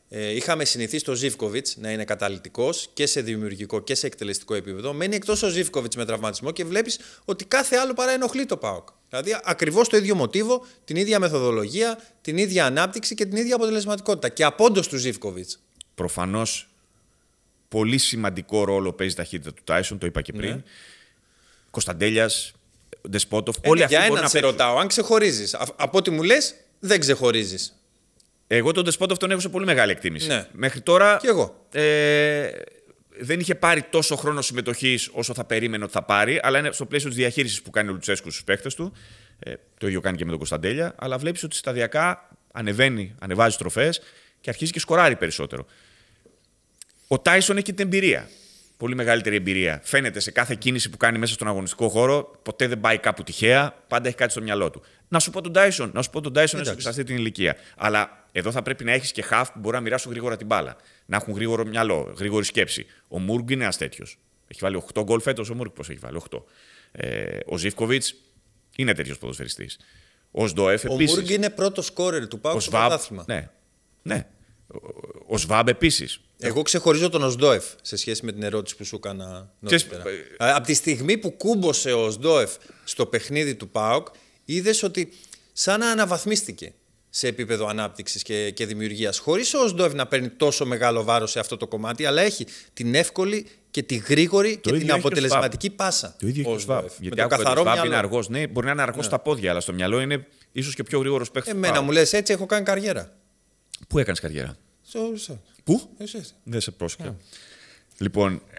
ε, είχαμε συνηθίσει το Ζήφκοβιτ να είναι καταλητικό και σε δημιουργικό και σε εκτελεστικό επίπεδο. Μένει εκτός ο Ζήφκοβιτ με τραυματισμό και βλέπεις ότι κάθε άλλο παρά ενοχλεί το ΠΑΟΚ. Δηλαδή ακριβώς το ίδιο μοτίβο, την ίδια μεθοδολογία, την ίδια ανάπτυξη και την ίδια αποτελεσματικότητα. Και απόντο του Ζήφκοβιτ. Προφανώς πολύ σημαντικό ρόλο παίζει ταχύτητα του Τάισον, το είπα και πριν. Ναι. Κωνσταντέλιας, ε, για έναν να σε ρωτάω, αν ξεχωρίζεις. Από ό,τι μου λες, δεν ξεχωρίζεις. Εγώ τον Τεσπότο τον έχω σε πολύ μεγάλη εκτίμηση. Ναι. Μέχρι τώρα. Και εγώ. Ε, δεν είχε πάρει τόσο χρόνο συμμετοχής όσο θα περίμενε ότι θα πάρει, αλλά είναι στο πλαίσιο της διαχείρισης που κάνει ο Λουτσέσκου στους παίχτε του. Ε, το ίδιο κάνει και με τον Κωνσταντέλια. Αλλά βλέπεις ότι σταδιακά ανεβαίνει, ανεβάζει στροφέ και αρχίζει και σκοράρει περισσότερο. Ο Τάισον έχει την εμπειρία. Πολύ μεγαλύτερη εμπειρία. Φαίνεται σε κάθε κίνηση που κάνει μέσα στον αγωνιστικό χώρο. Ποτέ δεν πάει κάπου τυχαία. Πάντα έχει κάτι στο μυαλό του. Να σου πω τον Τάισον, να σου πω τον Τάισον σε αυτή την ηλικία. Αλλά εδώ θα πρέπει να έχεις και χαφ που μπορεί να μοιράσουν γρήγορα την μπάλα. Να έχουν γρήγορο μυαλό, γρήγορη σκέψη. Ο Μούργκ είναι ένας τέτοιος. Έχει βάλει 8 γκολ φέτος. Ο Μούργκ πώς έχει βάλει 8. Ε, ο Ζήφκοβιτ είναι τέτοιος ποδοσφαιριστής. Ο Σντοεφ επίση. Ο Μούργκ είναι πρώτος κόρελ του Πάου στο πρωτάθλημα. Ναι. ναι. Ο Σβάμπ επίσης. Εγώ ξεχωρίζω τον Οσντόεφ σε σχέση με την ερώτηση που σου έκανα νωρίτερα. Ε, Από τη στιγμή που κούμπωσε ο Οσντόεφ στο παιχνίδι του ΠΑΟΚ, είδες ότι σαν να αναβαθμίστηκε σε επίπεδο ανάπτυξης και, και δημιουργίας. Χωρίς ο ΣΔΟΕΒ να παίρνει τόσο μεγάλο βάρος σε αυτό το κομμάτι, αλλά έχει την εύκολη και τη γρήγορη και την αποτελεσματική πάσα. Το ίδιο και ο Σβάπ. Γιατί το καθαρό είναι αργός. Ναι, μπορεί να είναι αργός ναι. στα πόδια, αλλά στο μυαλό είναι ίσως και πιο γρήγορος παίχτη. Εμένα μου λες έτσι, έχω κάνει καριέρα. Πού έκανες καριέρα. Πού? Δεν σε πρόσεχα. Ναι. Λοιπόν, ε,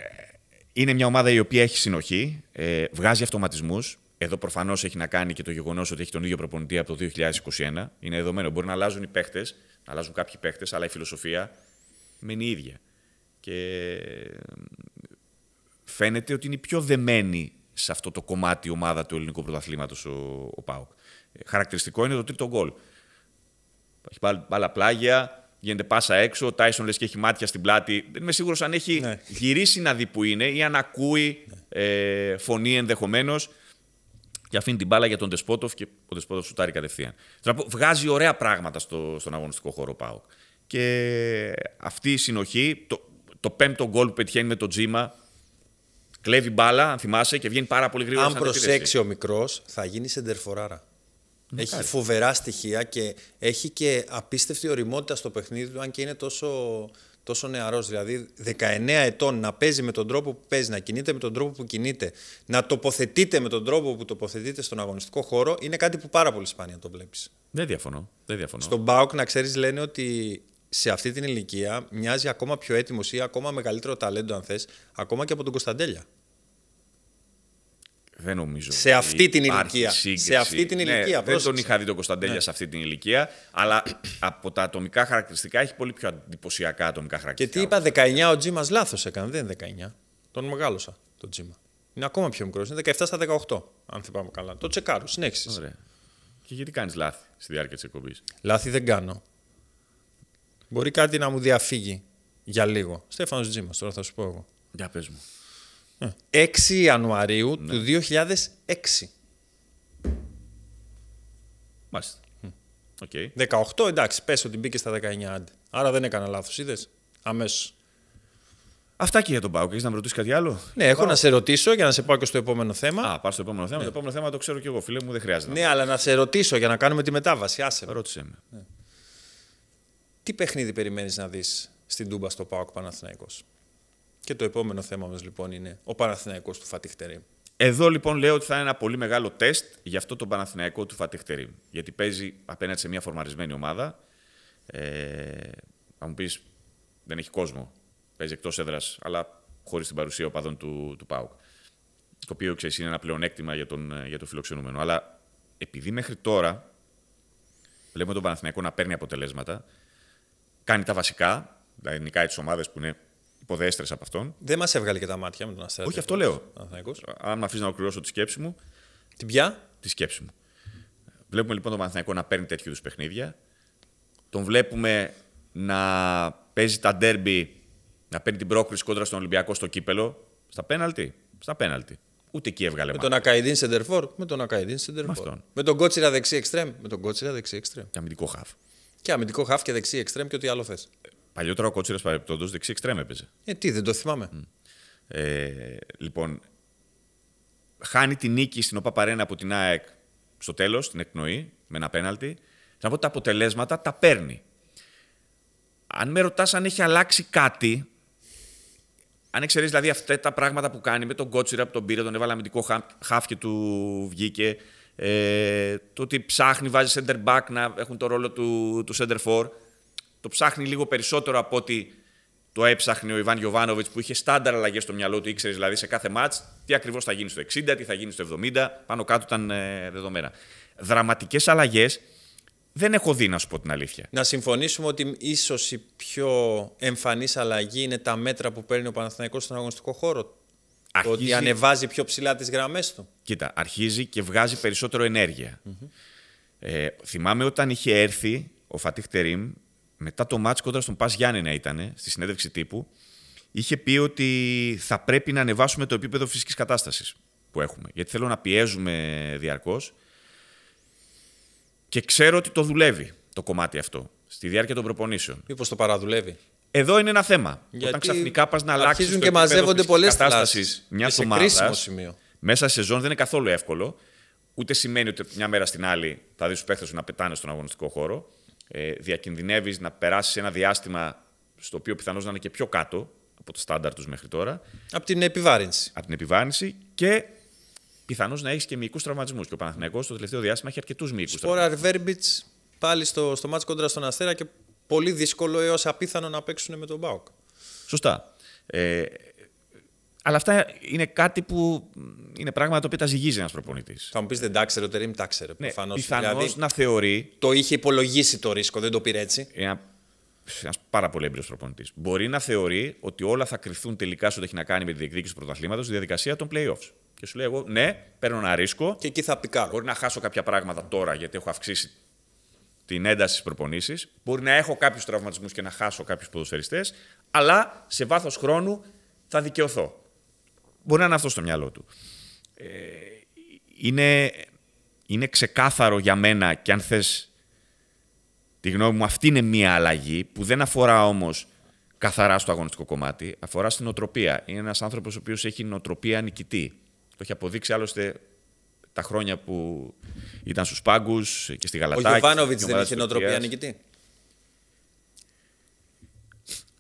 είναι μια ομάδα η οποία έχει συνοχή, ε, βγάζει αυτοματισμούς, εδώ προφανώς έχει να κάνει και το γεγονός ότι έχει τον ίδιο προπονητή από το 2021. Είναι δεδομένο. Μπορεί να αλλάζουν οι παίχτες, να αλλάζουν κάποιοι παίχτες, αλλά η φιλοσοφία μένει η ίδια. Και ε, φαίνεται ότι είναι πιο δεμένη σε αυτό το κομμάτι η ομάδα του ελληνικού πρωταθλήματος ο, ο ε, Χαρακτηριστικό είναι το τρίτο γκολ. Έχει πάλι πλάγια, γίνεται πάσα έξω. Ο Τάισον λες και έχει μάτια στην πλάτη. Δεν είμαι σίγουρος αν έχει ναι. γυρίσει να δει που είναι ή αν ακούει ναι. Ε, φωνή ενδεχομένως και αφήνει την μπάλα για τον Τεσπότοφ και ο Τεσπότοφ σουτάρει κατευθείαν. πω, βγάζει ωραία πράγματα στο, στον αγωνιστικό χώρο Πάοκ. Και αυτή η συνοχή, το, το πέμπτο γκολ που πετυχαίνει με το Τζίμα, κλέβει μπάλα, αν θυμάσαι, και βγαίνει πάρα πολύ γρήγορα. Αν προσέξει ο μικρός, θα γίνει σεντερφοράρα. Ναι, έχει κάτι. φοβερά στοιχεία και έχει και απίστευτη οριμότητα στο παιχνίδι του, αν και είναι τόσο τόσο νεαρός, δηλαδή 19 ετών, να παίζει με τον τρόπο που παίζει, να κινείται με τον τρόπο που κινείται, να τοποθετείται με τον τρόπο που τοποθετείται στον αγωνιστικό χώρο, είναι κάτι που πάρα πολύ σπάνια το βλέπεις. Δεν διαφωνώ. Δεν διαφωνώ. Στον Μπάουκ, να ξέρεις, λένε ότι σε αυτή την ηλικία μοιάζει ακόμα πιο έτοιμος ή ακόμα μεγαλύτερο ταλέντο, αν θες, ακόμα και από τον Κωνσταντέλια. Δεν νομίζω. Σε αυτή την ηλικία. Σε αυτή την ναι, ηλικία. Ναι, δεν τον είχα δει τον Κωνσταντέλια ναι. σε αυτή την ηλικία, αλλά από τα ατομικά χαρακτηριστικά έχει πολύ πιο εντυπωσιακά ατομικά χαρακτηριστικά. Και τι είπα, 19 ο Τζίμας λάθος έκανε. Δεν είναι 19. Τον μεγάλωσα τον Τζίμα. Είναι ακόμα πιο μικρός. Είναι 17 στα 18, αν θυμάμαι καλά. Το τσεκάρω. Συνέχισε. Και γιατί κάνεις λάθη στη διάρκεια της εκπομπής. Λάθη δεν κάνω. Μπορεί κάτι να μου διαφύγει για λίγο. Στέφανος Τζίμας, τώρα θα σου πω εγώ. Για πες μου. 6 Ιανουαρίου ναι. του 2006. Μάλιστα. Okay. 18, εντάξει, πες ότι μπήκε στα 19. Άρα δεν έκανα λάθος, είδες. Αμέσως. Αυτά και για τον Πάουκ. Έχεις να με ρωτήσεις κάτι άλλο. Ναι, έχω να σε ρωτήσω για να σε πάω και στο επόμενο θέμα. Α, πάω στο επόμενο θέμα. Ναι. Το επόμενο θέμα το ξέρω και εγώ, φίλε μου, δεν χρειάζεται. Ναι, αλλά να σε ρωτήσω για να κάνουμε τη μετάβαση. Άσε. Ρώτησε με. Ναι. Τι παιχνίδι περιμένεις να δεις στην Τούμπα στο Πάουκ Παναθηναϊκός. Και το επόμενο θέμα μας λοιπόν είναι ο Παναθηναϊκός του Φατιχτερή. Εδώ λοιπόν λέω ότι θα είναι ένα πολύ μεγάλο τεστ για αυτό το Παναθηναϊκό του Φατιχτερή. Γιατί παίζει απέναντι σε μια φορμαρισμένη ομάδα. Ε, θα μου πεις, δεν έχει κόσμο. Παίζει εκτός έδρας, αλλά χωρίς την παρουσία οπαδών του, του ΠΑΟΚ. Το οποίο ξέρεις είναι ένα πλεονέκτημα για τον, για φιλοξενούμενο. Αλλά επειδή μέχρι τώρα βλέπουμε τον Παναθηναϊκό να παίρνει αποτελέσματα, κάνει τα βασικά, δηλαδή νικάει τι ομάδε που είναι υποδέστερες από αυτόν. Δεν μας έβγαλε και τα μάτια με τον Αστέρας. Όχι, αυτό λέω. Αν με αφήσεις να ολοκληρώσω τη σκέψη μου. Την πια? Τη σκέψη μου. Βλέπουμε λοιπόν τον Παναθηναϊκό να παίρνει τέτοιου είδους παιχνίδια. Τον βλέπουμε να παίζει τα ντέρμπι, να παίρνει την πρόκληση κόντρα στον Ολυμπιακό στο κύπελο. Στα πέναλτι. Στα πέναλτι. Ούτε εκεί έβγαλε Με μάτια. τον Ακαϊδίν Σεντερφόρ. Με τον Ακαϊδίν Σεντερφόρ. Με, με τον Κότσιρα δεξί εξτρέμ. Με τον Κότσιρα δεξί εξτρέμ. Και αμυντικό χαφ. Και αμυντικό χαφ και δεξί εξτρέμ και ό,τι άλλο θες. Παλιότερα ο Κότσιρας παρεπτόντω δεξί εξτρέμ έπαιζε. Ε, τι, δεν το θυμάμαι. Ε, λοιπόν, χάνει τη νίκη στην ΟΠΑ από την ΑΕΚ στο τέλος, την εκπνοή, με ένα πέναλτι. Θα πω τα αποτελέσματα τα παίρνει. Αν με ρωτάς αν έχει αλλάξει κάτι, αν εξαιρεί δηλαδή αυτά τα πράγματα που κάνει με τον Κότσιρα που τον πήρε, τον έβαλε αμυντικό χάφ και του βγήκε. Ε, το ότι ψάχνει, βάζει center back να έχουν το ρόλο του, του center for το ψάχνει λίγο περισσότερο από ότι το έψαχνε ο Ιβάν Γιοβάνοβιτ που είχε στάνταρ αλλαγές στο μυαλό του, ήξερες δηλαδή σε κάθε μάτ τι ακριβώς θα γίνει στο 60, τι θα γίνει στο 70, πάνω κάτω ήταν ε, δεδομένα. Δραματικές αλλαγές δεν έχω δει, να σου πω την αλήθεια. Να συμφωνήσουμε ότι ίσως η πιο εμφανής αλλαγή είναι τα μέτρα που παίρνει ο Παναθηναϊκός στον αγωνιστικό χώρο. Αρχίζει... Ότι ανεβάζει πιο ψηλά τις γραμμές του. Κοίτα, αρχίζει και βγάζει περισσότερο ενέργεια. Ε, θυμάμαι όταν είχε έρθει ο Φατίχ Τερίμ μετά το μάτς κόντρα στον Πας Γιάννενα ήταν, στη συνέντευξη τύπου, είχε πει ότι θα πρέπει να ανεβάσουμε το επίπεδο φυσικής κατάστασης που έχουμε. Γιατί θέλω να πιέζουμε διαρκώς και ξέρω ότι το δουλεύει το κομμάτι αυτό στη διάρκεια των προπονήσεων. Μήπως το παραδουλεύει. Εδώ είναι ένα θέμα. Γιατί Όταν ξαφνικά πας να αλλάξεις. Αρχίζουν και μαζεύονται πολλές κατάστασης μια ομάδα. Μέσα σε σεζόν δεν είναι καθόλου εύκολο. Ούτε σημαίνει ότι μια μέρα στην άλλη θα δεις τους παίχτες να πετάνε στον αγωνιστικό χώρο ε, διακινδυνεύεις να περάσεις ένα διάστημα στο οποίο πιθανώς να είναι και πιο κάτω από το στάνταρ τους μέχρι τώρα. Από την επιβάρυνση. Από την επιβάρυνση και πιθανώς να έχεις και μυϊκούς τραυματισμούς. Και ο Παναθηναϊκός το τελευταίο διάστημα έχει αρκετούς μυϊκούς τραυματισμού. Σπόρα Βέρμπιτ πάλι στο, στο μάτς κόντρα στον Αστέρα και πολύ δύσκολο έως απίθανο να παίξουν με τον Μπάουκ. Σωστά. Ε, αλλά αυτά είναι κάτι που είναι πράγματα τα οποία τα ζυγίζει ένας προπονητής. Θα μου πεις δεν τα ξέρω, δεν τα ξέρω. Ναι, δηλαδή, να θεωρεί. Το είχε υπολογίσει το ρίσκο, δεν το πήρε έτσι. Ένα, ένας πάρα πολύ έμπειρος προπονητής. Μπορεί να θεωρεί ότι όλα θα κρυφθούν τελικά σου ό,τι έχει να κάνει με τη διεκδίκηση του πρωταθλήματος στη διαδικασία των playoffs. Και σου λέει: Εγώ, ναι, παίρνω ένα ρίσκο. Και εκεί θα πικά. Μπορεί να χάσω κάποια πράγματα τώρα γιατί έχω αυξήσει την ένταση στις προπονήση. Μπορεί να έχω κάποιους τραυματισμούς και να χάσω κάποιους ποδοσφαιριστές. Αλλά σε βάθος χρόνου θα δικαιωθώ. Μπορεί να είναι αυτό στο μυαλό του. Ε, είναι, είναι ξεκάθαρο για μένα και αν θες τη γνώμη μου, αυτή είναι μία αλλαγή που δεν αφορά όμως καθαρά στο αγωνιστικό κομμάτι, αφορά στην οτροπία. Είναι ένας άνθρωπος ο οποίος έχει νοτροπία νικητή. Το έχει αποδείξει άλλωστε τα χρόνια που ήταν στους πάγκους και στη Γαλατάκη. Ο Γιωβάνοβιτς δεν είχε νοτροπία νικητή.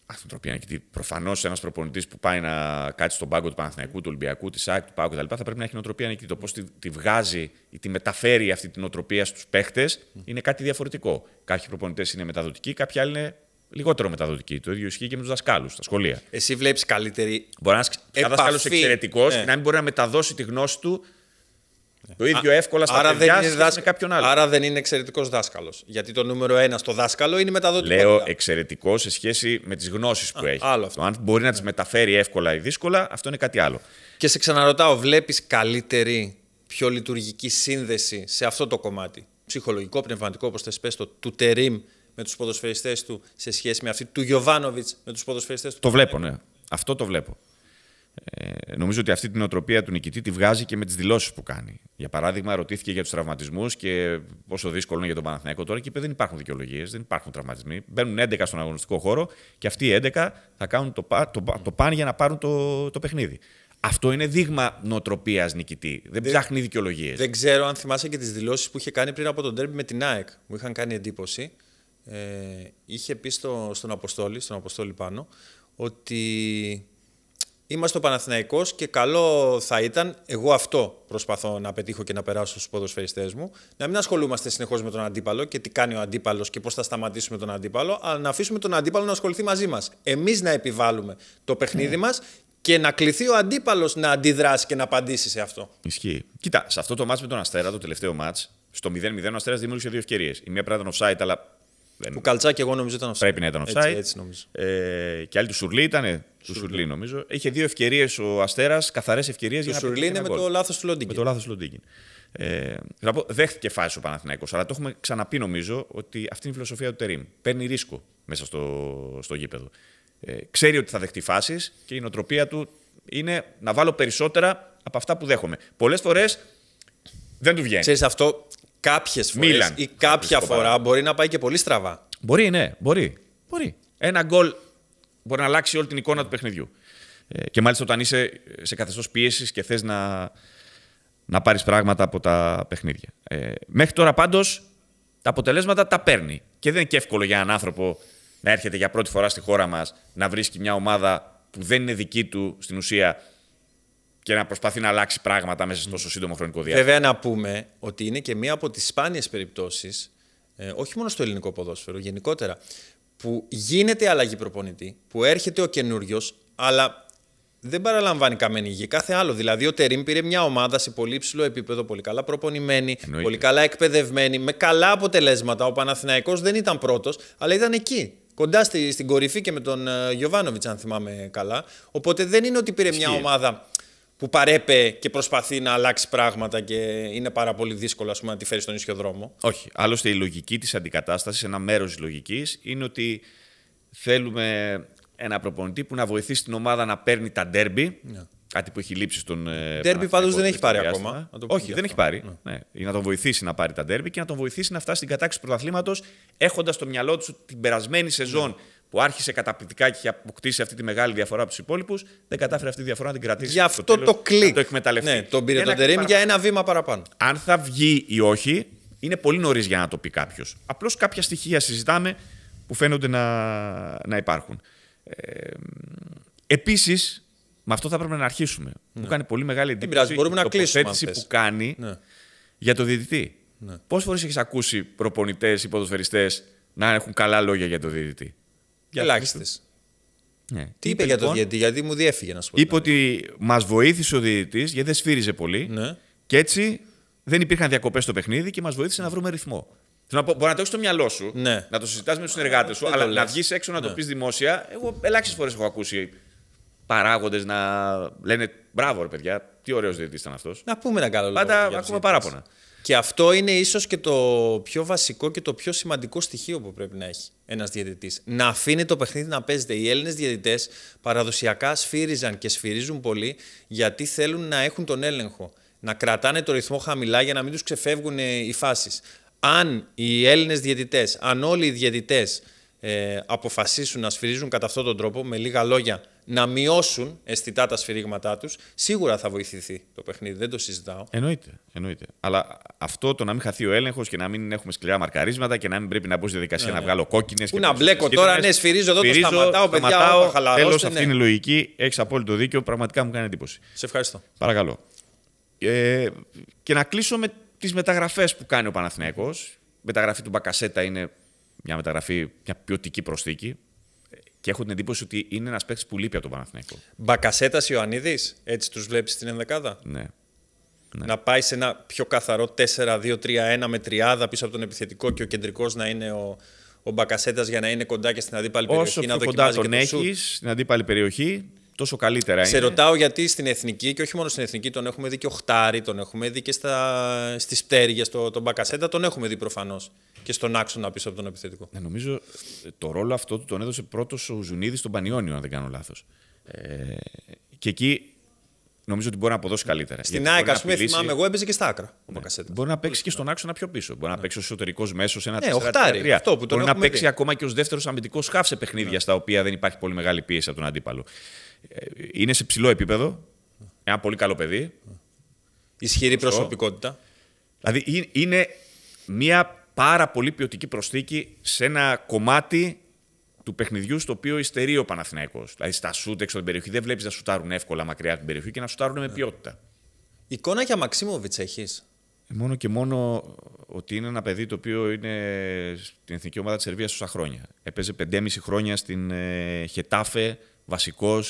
Αυτοτροπία Γιατί προφανώς ένας προπονητής που πάει να κάτσει στον πάγκο του Παναθηναϊκού, του Ολυμπιακού, της ΣΑΚ, του Πάου Θα πρέπει να έχει νοοτροπία νικητή. Το πώς τη, βγάζει ή τη μεταφέρει αυτή την νοοτροπία στους παίχτες είναι κάτι διαφορετικό. Κάποιοι προπονητές είναι μεταδοτικοί, κάποιοι άλλοι είναι λιγότερο μεταδοτικοί. Το ίδιο ισχύει και με τους δασκάλους στα σχολεία. Εσύ βλέπεις καλύτερη. Μπορεί να είναι δάσκαλο εξαιρετικός να μην μπορεί να μεταδώσει τη γνώση του το ίδιο εύκολα στα παιδιά δεν κάποιον άλλο. Άρα δεν είναι εξαιρετικός δάσκαλος. Γιατί το νούμερο ένα στο δάσκαλο είναι μεταδοτική. Λέω εξαιρετικό σε σχέση με τις γνώσεις που έχει. Άλλο αυτό. αν μπορεί να τις ναι. μεταφέρει εύκολα ή δύσκολα, αυτό είναι κάτι άλλο. Και σε ξαναρωτάω, βλέπεις καλύτερη, πιο λειτουργική σύνδεση σε αυτό το κομμάτι. Ψυχολογικό, πνευματικό, όπως θες πες το, του Τερήμ με τους ποδοσφαιριστές του σε σχέση με αυτή του Γιωβάνοβιτ με τους ποδοσφαιριστές του. Το βλέπω, ναι. Αυτό το βλέπω. Ε, νομίζω ότι αυτή την οτροπία του νικητή τη βγάζει και με τις δηλώσεις που κάνει. Για παράδειγμα, ρωτήθηκε για τους τραυματισμούς και πόσο δύσκολο είναι για τον Παναθηναϊκό τώρα και είπε: Δεν υπάρχουν δικαιολογίες, δεν υπάρχουν τραυματισμοί. Μπαίνουν 11 στον αγωνιστικό χώρο και αυτοί οι 11 θα κάνουν το, πα, το, το για να πάρουν το, το παιχνίδι. Αυτό είναι δείγμα νοοτροπίας νικητή. Δεν, ψάχνει δικαιολογίες. Δεν ξέρω αν θυμάσαι και τις δηλώσεις που είχε κάνει πριν από τον τέρμι με την ΑΕΚ. Μου είχαν κάνει εντύπωση. Ε, είχε πει στο, στον Αποστόλη, στον Αποστόλη πάνω, ότι Είμαστε ο Παναθηναϊκός και καλό θα ήταν, εγώ αυτό προσπαθώ να πετύχω και να περάσω στους ποδοσφαιριστές μου, να μην ασχολούμαστε συνεχώς με τον αντίπαλο και τι κάνει ο αντίπαλος και πώς θα σταματήσουμε τον αντίπαλο, αλλά να αφήσουμε τον αντίπαλο να ασχοληθεί μαζί μας. Εμείς να επιβάλλουμε το παιχνίδι mm. Ναι. μας και να κληθεί ο αντίπαλος να αντιδράσει και να απαντήσει σε αυτό. Ισχύει. Κοίτα, σε αυτό το μάτς με τον Αστέρα, το τελευταίο μάτς, στο 0-0 ο Αστέρας δημιούργησε δύο ευκαιρίες. Η μία πράγμα ήταν offside, αλλά δεν... Του Καλτσάκη, εγώ νομίζω ήταν offside. Πρέπει να ήταν offside. Έτσι, έτσι νομίζω. Ε, και άλλοι του Σουρλί ήταν. Του Σουρλί, νομίζω. Είχε δύο ευκαιρίες ο Αστέρας, καθαρές ευκαιρίες για να Σουρλί είναι με το λάθος του Λοντίνγκιν. Με το λάθος του Λοντίνγκιν. Ε, θα πω, δέχτηκε φάση ο Παναθηναϊκός, αλλά το έχουμε ξαναπεί νομίζω ότι αυτή είναι η φιλοσοφία του Τερήμ. Παίρνει ρίσκο μέσα στο, στο γήπεδο. Ε, ξέρει ότι θα δεχτεί φάσεις και η νοοτροπία του είναι να βάλω περισσότερα από αυτά που δέχομαι. Πολλές φορές δεν του βγαίνει. Ξέρεις, αυτό κάποιες φορές ή κάποια φορά μπορεί να πάει και πολύ στραβά. Μπορεί, ναι, μπορεί. μπορεί. Ένα γκολ μπορεί να αλλάξει όλη την εικόνα του παιχνιδιού. Ε, και μάλιστα όταν είσαι σε καθεστώς πίεσης και θες να, να πάρεις πράγματα από τα παιχνίδια. Ε, μέχρι τώρα πάντως τα αποτελέσματα τα παίρνει. Και δεν είναι και εύκολο για έναν άνθρωπο να έρχεται για πρώτη φορά στη χώρα μας να βρίσκει μια ομάδα που δεν είναι δική του στην ουσία και να προσπαθεί να αλλάξει πράγματα μέσα στο τόσο σύντομο χρονικό διάστημα. Βέβαια, να πούμε ότι είναι και μία από τις σπάνιες περιπτώσεις, ε, όχι μόνο στο ελληνικό ποδόσφαιρο, γενικότερα, που γίνεται αλλαγή προπονητή, που έρχεται ο καινούριος, αλλά δεν παραλαμβάνει καμένη γη. Κάθε άλλο. Δηλαδή, ο Τερήμ πήρε μια ομάδα σε πολύ επίπεδο, πολύ καλά προπονημένη, Εννοείται. πολύ καλά εκπαιδευμένη, με καλά αποτελέσματα. Ο Παναθηναϊκός δεν ήταν πρώτος, αλλά ήταν εκεί κοντά στην κορυφή και με τον ε, Γιωβάνοβιτ, αν θυμάμαι καλά. Οπότε δεν είναι ότι πήρε μια ομάδα που παρέπε και προσπαθεί να αλλάξει πράγματα και είναι πάρα πολύ δύσκολο ας πούμε, να τη φέρει στον ίσιο δρόμο. Όχι. Άλλωστε η λογική της αντικατάστασης, ένα μέρος της λογικής, είναι ότι θέλουμε ένα προπονητή που να βοηθήσει την ομάδα να παίρνει τα ντέρμπι. Ναι. Κάτι που έχει λείψει στον. Ε, ντέρμπι πάντως δεν έχει πάρει ακόμα. Όχι, δεν έχει πάρει. Ναι. Για ναι. να τον βοηθήσει να πάρει τα ντέρμπι και να τον βοηθήσει να φτάσει στην κατάξη του πρωταθλήματος έχοντας στο μυαλό του την περασμένη σεζόν ναι που άρχισε καταπληκτικά και είχε αποκτήσει αυτή τη μεγάλη διαφορά από τους υπόλοιπους, δεν κατάφερε αυτή τη διαφορά να την κρατήσει. Γι' αυτό το, το κλικ. Το εκμεταλλευτεί. Ναι, τον πήρε τον Τερήμ για ένα βήμα παραπάνω. Αν θα βγει ή όχι, είναι πολύ νωρίς για να το πει κάποιος. Απλώς κάποια στοιχεία συζητάμε που φαίνονται να, να υπάρχουν. Ε, Επίσης, με αυτό θα πρέπει να αρχίσουμε. Ναι. Μου κάνει πολύ μεγάλη εντύπωση η τοποθέτηση που κάνει ναι. για το διαιτητή. Ναι. Πόσες φορές έχεις ακούσει προπονητές ή ποδοσφαιριστές να έχουν καλά λόγια για το διαιτητή. Ελάχιστε. Ναι. Τι είπε, για το λοιπόν, διαιτητή, γιατί μου διέφυγε να σου πω. Είπε ότι μας βοήθησε ο διαιτητής, γιατί δεν σφύριζε πολύ. Ναι. Και έτσι δεν υπήρχαν διακοπές στο παιχνίδι και μας βοήθησε να βρούμε ρυθμό. να πω, μπορεί να το έχεις στο μυαλό σου, ναι. να το συζητάς με τους συνεργάτες σου, αλλά να βγεις έξω να το ναι. πεις δημόσια. Εγώ ελάχιστες φορές έχω ακούσει παράγοντες να λένε μπράβο ρε παιδιά, τι ωραίος διαιτητής ήταν αυτός. Να πούμε ένα καλό λόγο. Πάντα ακούμε παράπονα. Και αυτό είναι ίσως και το πιο βασικό και το πιο σημαντικό στοιχείο που πρέπει να έχει ένας διαιτητής. Να αφήνει το παιχνίδι να παίζεται. Οι Έλληνες διαιτητές παραδοσιακά σφύριζαν και σφυρίζουν πολύ γιατί θέλουν να έχουν τον έλεγχο. Να κρατάνε το ρυθμό χαμηλά για να μην τους ξεφεύγουν ε, οι φάσεις. Αν οι Έλληνες διαιτητές, αν όλοι οι διαιτητές ε, αποφασίσουν να σφυρίζουν κατά αυτόν τον τρόπο, με λίγα λόγια να μειώσουν αισθητά τα σφυρίγματά τους, σίγουρα θα βοηθηθεί το παιχνίδι. Δεν το συζητάω. Εννοείται. εννοείται. Αλλά αυτό το να μην χαθεί ο έλεγχος και να μην έχουμε σκληρά μαρκαρίσματα και να μην πρέπει να μπω στη διαδικασία ναι. ναι. να βγάλω κόκκινες. Πού να μπλέκω τώρα, ναι, σφυρίζω εδώ, το σταματάω, παιδιά. Τέλο, ναι. αυτή είναι η λογική. Έχεις απόλυτο δίκιο. Πραγματικά μου κάνει εντύπωση. Σε ευχαριστώ. Παρακαλώ. Ε, και να κλείσω με τις μεταγραφές που κάνει ο Παναθηναϊκός. μεταγραφή του Μπακασέτα είναι μια μεταγραφή, μια ποιοτική προσθήκη. Και έχω την εντύπωση ότι είναι ένας παίκτης που λείπει από τον Παναθηναϊκό. Μπακασέτας Ιωαννίδης, έτσι τους βλέπεις στην ενδεκάδα. Ναι. Ναι. Να πάει σε ένα πιο καθαρό 4-2-3-1 με τριάδα πίσω από τον επιθετικό και ο κεντρικός να είναι ο, ο Μπακασέτας για να είναι κοντά και στην αντίπαλη περιοχή. Όσο πιο κοντά τον έχεις, στην αντίπαλη περιοχή, τόσο καλύτερα είναι. ρωτάω γιατί στην εθνική και όχι μόνο στην εθνική, τον έχουμε δει και ο Χτάρι, τον έχουμε δει και στα, στις πτέρυγες, το, τον Μπακασέτα, τον έχουμε δει προφανώς και στον άξονα πίσω από τον επιθετικό. Ναι, νομίζω ε, το ρόλο αυτό του τον έδωσε πρώτος ο ζουνίδης στον Πανιόνιο, αν δεν κάνω λάθος. Ε, και εκεί νομίζω ότι μπορεί να αποδώσει καλύτερα. Στην ΑΕΚ, ας πούμε, απειλήσει... θυμάμαι εγώ, έπαιζε και στα άκρα. Ο ναι. Μπορεί να παίξει και στον άξονα πιο πίσω. Μπορεί να ναι. παίξει ο εσωτερικός μέσος ένα ναι, οχτάρι. Αυτό που τον μπορεί να παίξει ακόμα και ως δεύτερος αμυντικός χάφ σε παιχνίδια ναι. στα οποία δεν υπάρχει πολύ μεγάλη πίεση από τον αντίπαλο. Ε, είναι σε ψηλό επίπεδο. Ένα πολύ καλό παιδί. Ισχυρή προσωπικότητα. Δηλαδή είναι μια πάρα πολύ ποιοτική προσθήκη σε ένα κομμάτι του παιχνιδιού στο οποίο υστερεί ο Παναθηναϊκός. Δηλαδή στα σούτ έξω από την περιοχή δεν βλέπεις να σουτάρουν εύκολα μακριά από την περιοχή και να σουτάρουν με ναι. ποιότητα. Εικόνα για Μαξίμοβιτς έχεις. Ε, μόνο και μόνο ότι είναι ένα παιδί το οποίο είναι στην εθνική ομάδα της Σερβίας τόσα χρόνια. Έπαιζε 5,5 χρόνια στην ε, Χετάφε, βασικός.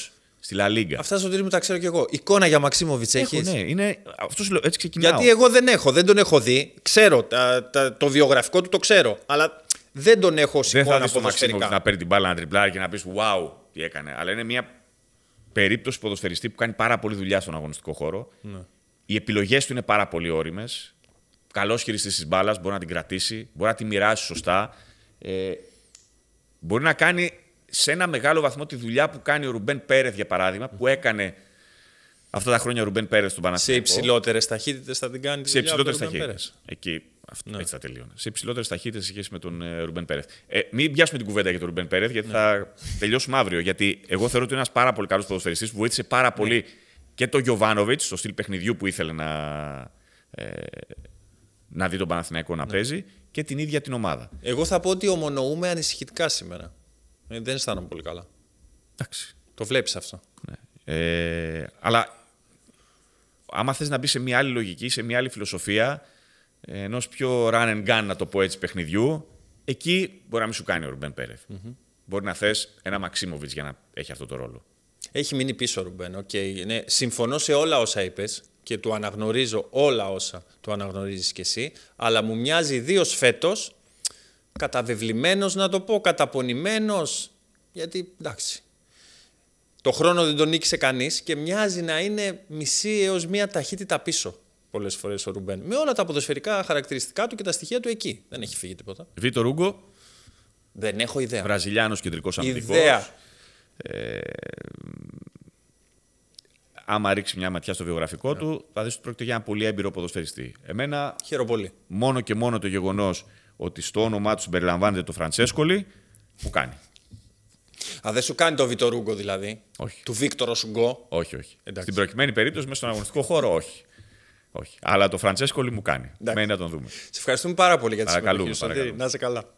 Στη Λα Λίγκα. Αυτά στο μου τα ξέρω κι εγώ. Εικόνα για Μαξίμοβιτ έχεις. Ναι, είναι... Αυτό έτσι ξεκινάω. Γιατί εγώ δεν έχω, δεν τον έχω δει. Ξέρω, τα, τα, το βιογραφικό του το ξέρω. Αλλά δεν τον έχω σηκώσει από Μαξίμοβιτ να παίρνει την μπάλα να τριπλάρει και να πεις wow, τι έκανε. Αλλά είναι μια περίπτωση ποδοσφαιριστή που κάνει πάρα πολύ δουλειά στον αγωνιστικό χώρο. Ναι. Οι επιλογές του είναι πάρα πολύ όριμες. Καλός χειριστής της μπάλας, μπορεί να την κρατήσει, μπορεί να τη μοιράσει σωστά. Ε, μπορεί να κάνει σε ένα μεγάλο βαθμό τη δουλειά που κάνει ο Ρουμπέν Πέρεθ, για παράδειγμα, που έκανε αυτά τα χρόνια ο Ρουμπέν Πέρεθ στον Παναθηναϊκό. Σε υψηλότερες ταχύτητες θα την κάνει. Σε υψηλότερε ταχύτητε. Εκεί. Αυτό, ναι. Έτσι θα τελειώνω. Σε υψηλότερες ταχύτητες σε σχέση με τον ε, Ρουμπέν Πέρεθ. Ε, μην πιάσουμε την κουβέντα για τον Ρουμπέν Πέρεθ, γιατί ναι. θα τελειώσουμε αύριο. Γιατί εγώ θεωρώ ότι είναι ένας πάρα πολύ καλός ποδοσφαιριστής που βοήθησε πάρα ναι. πολύ και τον Γιωβάνοβιτ στο στυλ παιχνιδιού που ήθελε να, ε, να δει τον Παναθηναϊκό να ναι. παίζει και την ίδια την ομάδα. Εγώ θα πω ότι ομονοούμε ανησυχητικά σήμερα. Ε, δεν αισθάνομαι πολύ καλά. Εντάξει. Το βλέπεις αυτό. Ναι. Ε, αλλά άμα θες να μπεις σε μια άλλη λογική, σε μια άλλη φιλοσοφία, ενός πιο run and gun, να το πω έτσι, παιχνιδιού, εκεί μπορεί να μην σου κάνει ο Ρουμπέν Πέρεθ. Mm-hmm. Μπορεί να θες ένα Μαξίμοβιτ για να έχει αυτό το ρόλο. Έχει μείνει πίσω ο Ρουμπέν. Okay. Ναι, συμφωνώ σε όλα όσα είπες και του αναγνωρίζω όλα όσα του αναγνωρίζεις κι εσύ, αλλά μου μοιάζει ιδίως φέτος καταβεβλημένος να το πω, καταπονημένος, γιατί εντάξει. Το χρόνο δεν τον νίκησε κανείς και μοιάζει να είναι μισή έως μία ταχύτητα πίσω πολλές φορές ο Ρουμπέν. Με όλα τα ποδοσφαιρικά χαρακτηριστικά του και τα στοιχεία του εκεί. Δεν έχει φύγει τίποτα. Βίτο Ρούγκο. Δεν έχω ιδέα. Βραζιλιάνος κεντρικός αμυντικός. Ιδέα. Ε, άμα ρίξει μια ματιά στο βιογραφικό ναι. του, θα δεις ότι πρόκειται για ένα πολύ έμπειρο ποδοσφαιριστή. Εμένα. Χαίρομαι πολύ. Μόνο και μόνο το γεγονός ότι στο όνομά τους περιλαμβάνεται το Φραντσέσκολη, μου κάνει. Α, δεν σου κάνει το Βιτορούγκο δηλαδή. Όχι. Του Βίκτορο Σουγκό. Όχι, όχι. Εντάξει. Στην προκειμένη περίπτωση, μέσα στον αγωνιστικό χώρο, όχι. όχι. Αλλά το Φραντσέσκολη μου κάνει. Μένει να τον δούμε. Σε ευχαριστούμε πάρα πολύ για τη συμμετοχή. Να είσαι καλά.